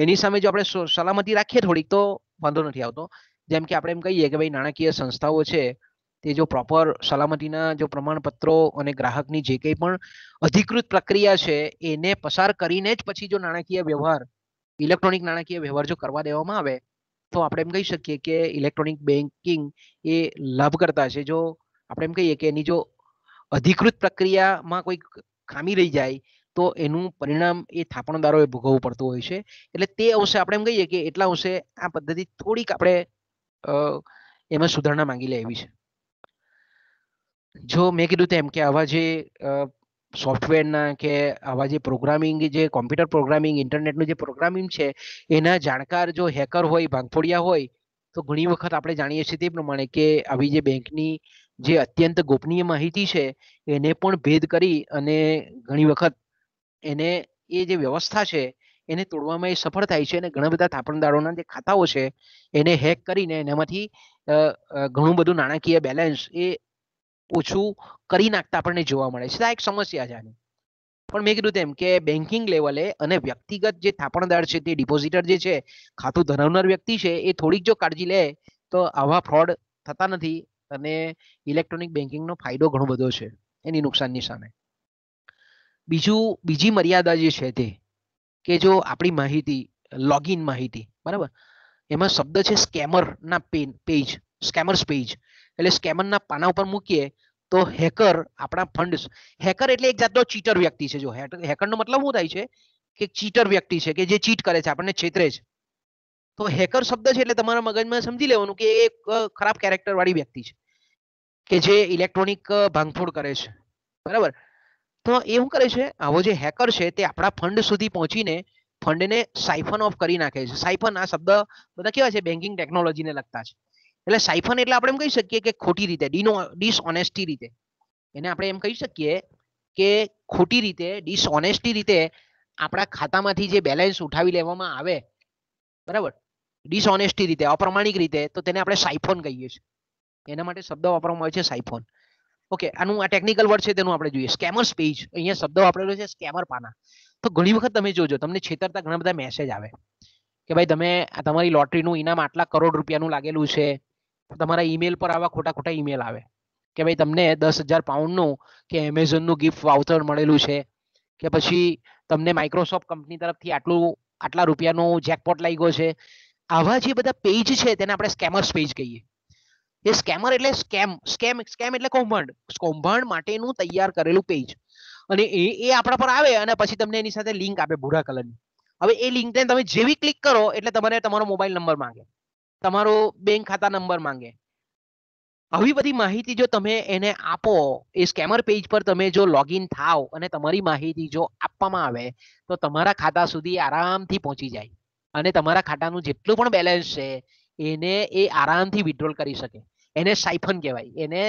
એની સામે જો આપણે સલામતી રાખીએ થોડીક તો વાંધો નથી આવતો જેમ કે આપણે એમ કહીએ કે ભાઈ નાણાકીય સંસ્થાઓ છે તે જો પ્રોપર સલામતીના જો પ્રમાણપત્રો અને ગ્રાહકની જે કંઈ પણ અધિકૃત પ્રક્રિયા છે એને પસાર કરીને જ પછી જો નાણાકીય વ્યવહાર ઇલેક્ટ્રોનિક નાણાકીય વ્યવહાર જો કરવા દેવામાં આવે તો આપણે એમ કહી શકીએ કે ઇલેક્ટ્રોનિક બેન્કિંગ એ લાભકર્તા છે જો આપણે એમ કહીએ કે એની જો અધિકૃત પ્રક્રિયામાં કોઈ ખામી રહી જાય તો એનું પરિણામ એ થાપણદારોએ ભોગવવું પડતું હોય છે એટલે તે અંશે આપણે એમ કહીએ કે એટલા અંશે આ પદ્ધતિ થોડીક આપણે એમાં સુધારણા માંગી લે એવી છે જો મેં કીધું તેમ કે આવા જે સોફ્ટવેરના કે આવા જે પ્રોગ્રામિંગ જે કોમ્પ્યુટર પ્રોગ્રામિંગ ઇન્ટરનેટનું જે પ્રોગ્રામિંગ છે એના જાણકાર જો હેકર હોય ભાંગફોડિયા હોય તો ઘણી વખત આપણે જાણીએ છીએ તે પ્રમાણે કે આવી જે બેંકની જે અત્યંત ગોપનીય માહિતી છે એને પણ ભેદ કરી અને ઘણી વખત એને એ જે વ્યવસ્થા છે એને તોડવામાં એ સફળ થાય છે અને ઘણા બધા થાપણદારોના જે ખાતાઓ છે એને હેક કરીને એનામાંથી ઘણું બધું નાણાકીય બેલેન્સ એ ઓછું કરી નાખતા આપણને જોવા મળે છે આ એક સમસ્યા છે પણ મેં કીધું તેમ કે બેન્કિંગ લેવલે અને વ્યક્તિગત જે થાપણદાર છે તે ડિપોઝિટર જે છે ખાતું ધરાવનાર વ્યક્તિ છે એ થોડીક જો કાળજી લે તો આવા ફ્રોડ થતા નથી અને ઇલેક્ટ્રોનિક બેન્કિંગનો ફાયદો ઘણો બધો છે એની નુકસાનની સામે બીજું બીજી મર્યાદા જે છે તે કે જો આપણી માહિતી લોગિન માહિતી બરાબર એમાં શબ્દ છે સ્કેમર ના પેજ સ્કેમર્સ પેજ એટલે સ્કેમરના પાના ઉપર મૂકીએ તો હેકર આપણા ફંડ હેકર એટલે એક જાતનો ચીટર વ્યક્તિ છે જો હેકરનો મતલબ શું થાય છે કે ચીટર વ્યક્તિ છે કે જે ચીટ કરે છે આપણને છેતરે છે તો હેકર શબ્દ છે એટલે તમારા મગજમાં સમજી લેવાનું કે એક ખરાબ કેરેક્ટર વાળી વ્યક્તિ છે કે જે ઇલેક્ટ્રોનિક ભાંગફોડ કરે છે બરાબર તો એ શું કરે છે આવો જે હેકર છે તે આપણા ફંડ સુધી પહોંચીને ફંડને સાયફન ઓફ કરી નાખે છે સાયફન આ શબ્દ બધા કેવા છે બેન્કિંગ ટેકનોલોજીને લગતા છે એટલે સાઇફન એટલે આપણે એમ કહી શકીએ કે ખોટી રીતે ડીનો ડિસઓનેસ્ટી રીતે એને આપણે એમ કહી શકીએ કે ખોટી રીતે ડિસઓનેસ્ટી રીતે આપણા ખાતામાંથી જે બેલેન્સ ઉઠાવી લેવામાં આવે બરાબર ડિસઓનેસ્ટી રીતે અપ્રમાણિક રીતે તો તેને આપણે સાયફોન કહીએ છીએ એના માટે શબ્દ વાપરવામાં આવે છે સાઇફોન ઓકે આનું આ ટેકનિકલ વર્ડ છે તેનું આપણે જોઈએ સ્કેમર પેજ અહીંયા શબ્દ વાપરેલો છે સ્કેમર પાના તો ઘણી વખત તમે જોજો તમને છેતરતા ઘણા બધા મેસેજ આવે કે ભાઈ તમે તમારી લોટરીનું ઇનામ આટલા કરોડ રૂપિયાનું લાગેલું છે તમારા ઈમેલ પર આવા ખોટા ખોટા ઈમેલ આવે કે ભાઈ તમને દસ હજાર પાઉન્ડનું કે એમેઝોનનું ગિફ્ટ વાઉચર મળેલું છે કે પછી તમને માઇક્રોસોફ્ટ કંપની તરફથી આટલું આટલા રૂપિયાનો જેકપોટ લાગ્યો છે આવા જે બધા પેજ છે તેને આપણે સ્કેમર્સ પેજ કહીએ એ સ્કેમર એટલે સ્કેમ સ્કેમ સ્કેમ એટલે કૌભાંડ કૌભાંડ માટેનું તૈયાર કરેલું પેજ અને એ એ આપણા પર આવે અને પછી તમને એની સાથે લિંક આપે ભૂરા કલરની હવે એ લિંકને તમે જેવી ક્લિક કરો એટલે તમારે તમારો મોબાઈલ નંબર માંગે તમારો બેંક ખાતા નંબર માંગે આવી બધી માહિતી જો તમે એને આપો એ સ્કેમર પેજ પર તમે જો લોગિન થાવ અને તમારી માહિતી જો આપવામાં આવે તો તમારા ખાતા સુધી આરામથી પહોંચી જાય અને તમારા ખાતાનું જેટલું પણ બેલેન્સ છે એને એ આરામથી વિડ્રોલ કરી શકે એને સાઇફન કહેવાય એને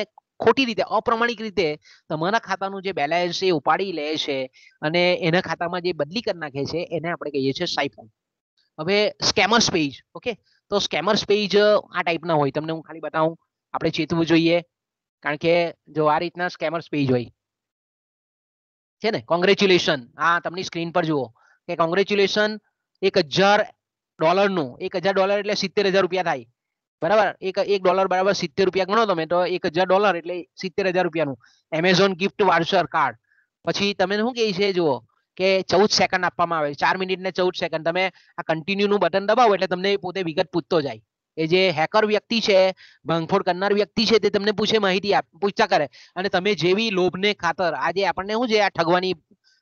ખોટી રીતે અપ્રમાણિક રીતે તમારા ખાતાનું જે બેલેન્સ છે એ ઉપાડી લે છે અને એના ખાતામાં જે બદલી કરી નાખે છે એને આપણે કહીએ છીએ સાઇફન હવે સ્કેમર્સ પેજ ઓકે તો સ્કેમર્સ પેજ આ ટાઈપના હોય તમને હું ખાલી બતાવું આપણે ચેતવું જોઈએ કારણ કે જો આ રીતના સ્કેમર્સ પેજ હોય છે ને કોંગ્રેચ્યુલેશન આ તમને સ્ક્રીન પર જુઓ કે કોંગ્રેચ્યુલેશન એક હજાર ડોલરનું એક હજાર ડોલર એટલે સિત્તેર હજાર રૂપિયા થાય બરાબર એક એક ડોલર બરાબર સિત્તેર રૂપિયા ગણો તમે તો એક હજાર ડોલર એટલે સિત્તેર હજાર રૂપિયાનું એમેઝોન ગિફ્ટ વાર્ષર કાર્ડ પછી તમે શું કહે છે જુઓ કે ચૌદ સેકન્ડ આપવામાં આવે છે ચાર મિનિટને ચૌદ સેકન્ડ તમે આ કન્ટિન્યુનું બટન દબાવો એટલે તમને પોતે વિગત પૂછતો જાય એ જે હેકર વ્યક્તિ છે ભંગફોડ કરનાર વ્યક્તિ છે તે તમને પૂછે માહિતી પૂછતા કરે અને તમે જેવી લોભને ખાતર આજે આપણને શું છે આ ઠગવાની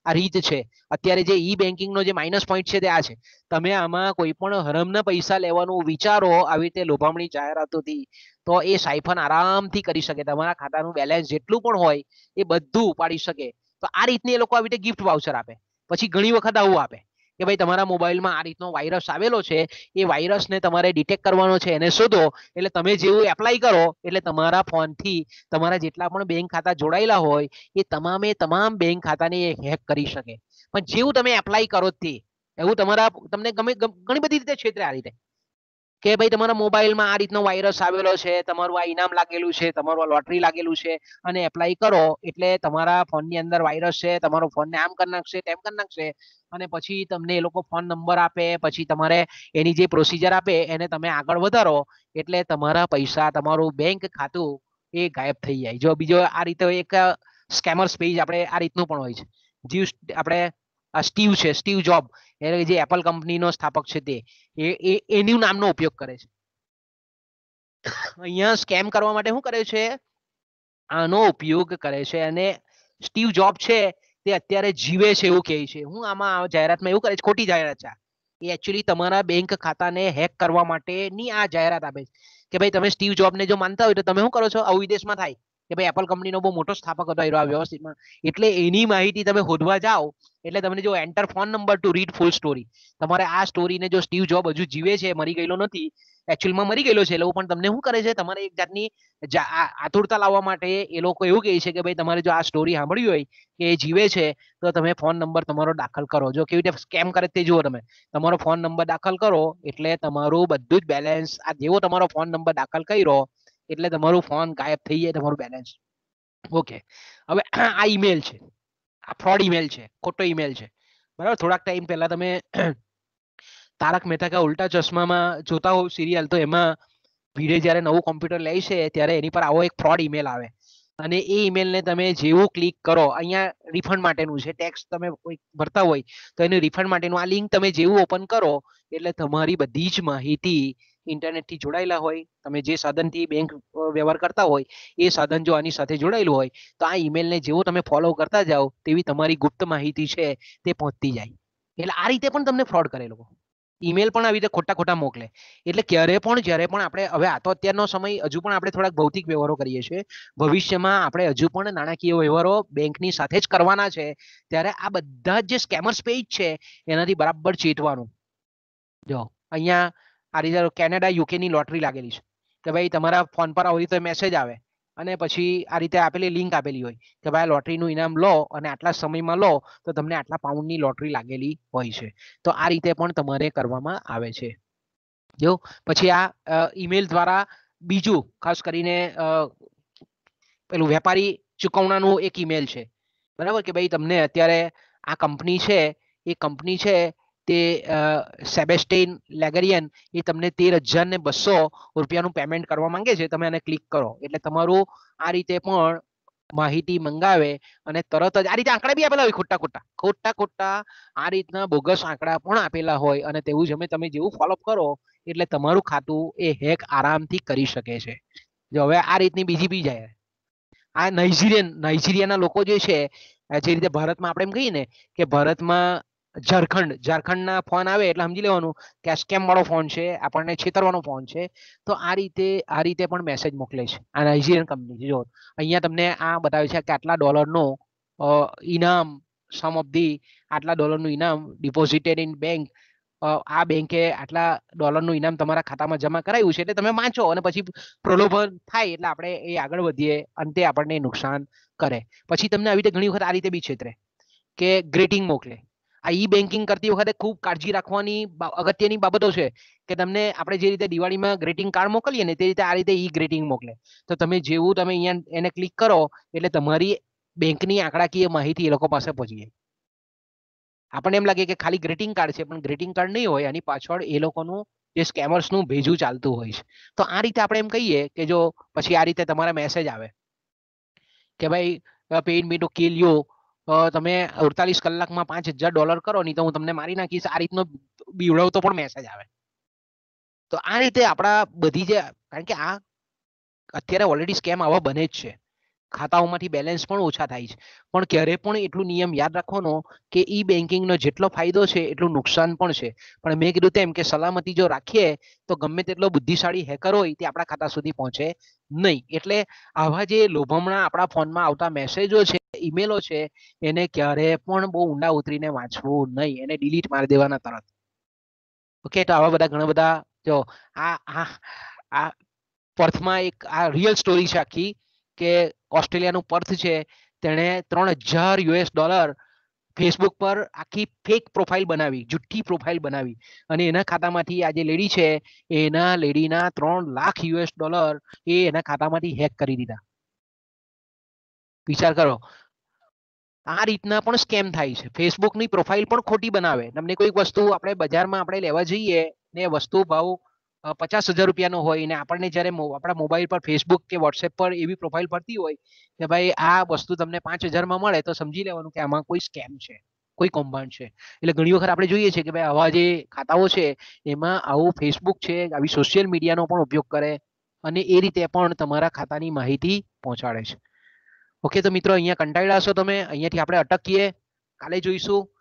આ રીત છે અત્યારે જે ઈ બેન્કિંગનો જે માઇનસ પોઈન્ટ છે તે આ છે તમે આમાં કોઈ પણ હરમના પૈસા લેવાનું વિચારો આવી રીતે લોભામણી જાહેરાતોથી તો એ સાયફન આરામથી કરી શકે તમારા ખાતાનું બેલેન્સ જેટલું પણ હોય એ બધું ઉપાડી શકે તો આ રીતની એ લોકો આવી રીતે ગિફ્ટ વાઉચર આપે પછી ઘણી વખત આવું આપે કે ભાઈ તમારા મોબાઈલમાં આ રીતનો વાયરસ આવેલો છે એ વાયરસને તમારે ડિટેક્ટ કરવાનો છે એને શોધો એટલે તમે જેવું એપ્લાય કરો એટલે તમારા ફોનથી તમારા જેટલા પણ બેંક ખાતા જોડાયેલા હોય એ તમામે તમામ બેંક ખાતાને હેક કરી શકે પણ જેવું તમે એપ્લાય કરો તે એવું તમારા તમને ગમે ઘણી બધી રીતે ક્ષેત્રે આ રીતે કે ભાઈ તમારા મોબાઈલમાં આ રીતનો વાયરસ આવેલો છે તમારું આ ઇનામ લાગેલું છે તમારું આ લોટરી લાગેલું છે અને એપ્લાય કરો એટલે તમારા ફોનની અંદર વાયરસ છે તમારો ફોનને આમ કરી નાખશે તેમ કરી નાખશે અને પછી તમને એ લોકો ફોન નંબર આપે પછી તમારે એની જે પ્રોસિજર આપે એને તમે આગળ વધારો એટલે તમારા પૈસા તમારું બેંક ખાતું એ ગાયબ થઈ જાય જો બીજો આ રીતે એક સ્કેમર્સ પેજ આપણે આ રીતનું પણ હોય છે જીવ આપણે સ્ટીવ છે સ્ટીવ જોબ એટલે જે એપલ કંપનીનો સ્થાપક છે તે એ એનું નામનો ઉપયોગ કરે છે અહીંયા સ્કેમ કરવા માટે શું કરે છે આનો ઉપયોગ કરે છે અને સ્ટીવ જોબ છે તે અત્યારે જીવે છે એવું કહે છે હું આમાં જાહેરાતમાં એવું કરે છે ખોટી જાહેરાત છે એ એકચ્યુઅલી તમારા બેંક ખાતાને હેક કરવા માટેની આ જાહેરાત આપે છે કે ભાઈ તમે સ્ટીવ જોબને જો માનતા હોય તો તમે શું કરો છો આવું વિદેશમાં થાય કે ભાઈ એપલ કંપનીનો બહુ મોટો સ્થાપક હતો આ વ્યવસ્થિતમાં એટલે એની માહિતી તમે શોધવા જાઓ એટલે તમને જો enter phone number to read full story તમારે આ સ્ટોરીને જો સ્ટીવ જોબ હજુ જીવે છે મરી ગયેલો નથી એકચ્યુઅલમાં મરી ગયેલો છે એટલે પણ તમને શું કરે છે તમારે એક જાતની આતુરતા લાવવા માટે એ લોકો એવું કહે છે કે ભાઈ તમારે જો આ સ્ટોરી સાંભળવી હોય કે એ જીવે છે તો તમે ફોન નંબર તમારો દાખલ કરો જો કેવી રીતે સ્કેમ કરે તે જુઓ તમે તમારો ફોન નંબર દાખલ કરો એટલે તમારું બધું જ બેલેન્સ આ જેવો તમારો ફોન નંબર દાખલ કર્યો એટલે તમારો ફોન ગાયબ થઈ જાય તમારું બેલેન્સ ઓકે હવે આ ઈમેલ છે આ ફ્રોડ ઈમેલ છે ખોટો ઈમેલ છે બરાબર થોડાક ટાઈમ પહેલા તમે તારક મહેતા કા ઉલ્ટા ચશ્મામાં જોતા હોવ સિરિયલ તો એમાં ભીડે જ્યારે નવું કોમ્પ્યુટર લે છે ત્યારે એની પર આવો એક ફ્રોડ ઈમેલ આવે અને એ ઈમેલને તમે જેવું ક્લિક કરો અહીંયા રિફંડ માટેનું છે ટેક્સ તમે ભરતા હોય તો એને રિફંડ માટેનું આ લિંક તમે જેવું ઓપન કરો એટલે તમારી બધી જ માહિતી ઇન્ટરનેટથી જોડાયેલા હોય તમે જે સાધનથી બેંક વ્યવહાર કરતા હોય એ સાધન જો આની સાથે જોડાયેલું હોય તો આ ઈમેલને જેવો તમે ફોલો કરતા જાઓ તેવી તમારી ગુપ્ત માહિતી છે તે પહોંચતી જાય એટલે આ રીતે પણ તમને ફ્રોડ કરે લોકો ઈમેલ પણ આવી રીતે ખોટા ખોટા મોકલે એટલે ક્યારે પણ જ્યારે પણ આપણે હવે આ તો અત્યારનો સમય હજુ પણ આપણે થોડાક ભૌતિક વ્યવહારો કરીએ છીએ ભવિષ્યમાં આપણે હજુ પણ નાણાકીય વ્યવહારો બેંકની સાથે જ કરવાના છે ત્યારે આ બધા જે સ્કેમર્સ પેજ છે એનાથી બરાબર ચેતવાનું જો અહીંયા આ રીતે કેનેડા યુકેની લોટરી લાગેલી છે કે ભાઈ તમારા ફોન પર આવી રીતે મેસેજ આવે અને પછી આ રીતે આપેલી લિંક આપેલી હોય કે ભાઈ લોટરીનું ઇનામ લો અને આટલા સમયમાં લો તો તમને આટલા પાઉન્ડની લોટરી લાગેલી હોય છે તો આ રીતે પણ તમારે કરવામાં આવે છે જો પછી આ ઈમેલ દ્વારા બીજું ખાસ કરીને પેલું વેપારી ચુકવણાનું એક ઈમેલ છે બરાબર કે ભાઈ તમને અત્યારે આ કંપની છે એ કંપની છે તે સેબેસ્ટેન લેગરિયન એ તમને તેર હજાર ને બસો રૂપિયાનું પેમેન્ટ કરવા માંગે છે તમે આને ક્લિક કરો એટલે તમારું આ રીતે પણ માહિતી મંગાવે અને તરત જ આ રીતે આંકડા બી આપેલા હોય ખોટા ખોટા ખોટા ખોટા આ રીતના બોગસ આંકડા પણ આપેલા હોય અને તેવું જ અમે તમે જેવું ફોલોઅપ કરો એટલે તમારું ખાતું એ હેક આરામથી કરી શકે છે જો હવે આ રીતની બીજી બી જાય આ નાઇજીરિયન નાઇજીરિયાના લોકો જે છે જે રીતે ભારતમાં આપણે એમ કહીએ ને કે ભારતમાં ઝારખંડ ઝારખંડના ફોન આવે એટલે સમજી લેવાનું કે આ સ્કેમ વાળો ફોન છે આપણને છેતરવાનો ફોન છે તો આ રીતે આ રીતે પણ મેસેજ મોકલે છે આ નાઇજીરિયન કંપની જો અહીંયા તમને આ બતાવે છે કે આટલા ડોલરનો ઇનામ સમ ઓફ ધી આટલા ડોલરનું ઇનામ ડિપોઝિટેડ ઇન બેંક આ બેંકે આટલા ડોલરનું ઇનામ તમારા ખાતામાં જમા કરાયું છે એટલે તમે વાંચો અને પછી પ્રલોભન થાય એટલે આપણે એ આગળ વધીએ અંતે આપણને નુકસાન કરે પછી તમને આવી રીતે ઘણી વખત આ રીતે બી છેતરે કે ગ્રેટિંગ મોકલે આ ઈ બેન્કિંગ કરતી વખતે ખૂબ કાળજી રાખવાની અગત્યની બાબતો છે કે તમને આપણે જે રીતે દિવાળીમાં ગ્રેટિંગ કાર્ડ મોકલીએ ને તે રીતે આ રીતે ઈ ગ્રેટિંગ મોકલે તો તમે જેવું તમે અહીંયા એને ક્લિક કરો એટલે તમારી બેંકની આંકડાકીય માહિતી એ લોકો પાસે પહોંચી જાય આપણને એમ લાગે કે ખાલી ગ્રીટિંગ કાર્ડ છે પણ ગ્રીટિંગ કાર્ડ નહીં હોય એની પાછળ એ લોકોનું જે સ્કેમર્સનું ભેજું ચાલતું હોય છે તો આ રીતે આપણે એમ કહીએ કે જો પછી આ રીતે તમારા મેસેજ આવે કે ભાઈ paid me to kill you તમે અડતાલીસ કલાકમાં પાંચ હજાર ડોલર કરો નહીં તો હું તમને મારી નાખીશ આ રીતનો બીવડાવતો પણ મેસેજ આવે તો આ રીતે આપણા બધી જે કારણ કે આ અત્યારે ઓલરેડી સ્કેમ આવા બને જ છે ખાતાઓમાંથી બેલેન્સ પણ ઓછા થાય છે પણ ક્યારે પણ એટલું નિયમ યાદ રાખવાનો કે ઈ બેન્કિંગનો જેટલો ફાયદો છે એટલું નુકસાન પણ છે પણ મેં કીધું તેમ કે સલામતી જો રાખીએ તો ગમે તેટલો બુદ્ધિશાળી હેકર હોય તે આપણા ખાતા સુધી પહોંચે નહીં એટલે આવા જે લોભમણા આપણા ફોનમાં આવતા મેસેજો છે ઈમેલો છે એને ક્યારે પણ બહુ ઊંડા ઉતરીને વાંચવું નહીં એને ડિલીટ મારી દેવાના તરત ઓકે તો આવા બધા ઘણા બધા જો આ આ પર્થમાં એક આ રિયલ સ્ટોરી છે આખી કે ઓસ્ટ્રેલિયાનું પર્થ છે તેણે ત્રણ હજાર યુએસ ડોલર ફેસબુક પર આખી ફેક પ્રોફાઇલ બનાવી જુઠ્ઠી પ્રોફાઇલ બનાવી અને એના ખાતામાંથી આ જે લેડી છે એના લેડીના ત્રણ લાખ યુએસ ડોલર એ એના ખાતામાંથી હેક કરી દીધા વિચાર કરો આ રીતના પણ સ્કેમ થાય છે ફેસબુકની પ્રોફાઇલ પણ ખોટી બનાવે તમને કોઈક વસ્તુ આપણે બજારમાં આપણે લેવા જઈએ ને વસ્તુ ભાવ પચાસ હજાર રૂપિયાનો હોય ને આપણને જ્યારે આપણા મોબાઈલ પર ફેસબુક કે વોટ્સએપ પર એવી પ્રોફાઇલ પડતી હોય કે ભાઈ આ વસ્તુ તમને પાંચ હજારમાં મળે તો સમજી લેવાનું કે આમાં કોઈ સ્કેમ છે કોઈ કૌભાંડ છે એટલે ઘણી વખત આપણે જોઈએ છીએ કે ભાઈ આવા જે ખાતાઓ છે એમાં આવું ફેસબુક છે આવી સોશિયલ મીડિયાનો પણ ઉપયોગ કરે અને એ રીતે પણ તમારા ખાતાની માહિતી પહોંચાડે છે ઓકે તો મિત્રો અહીંયા કંટાળ્યા છો તમે અહીંયાથી આપણે અટકીએ કાલે જોઈશું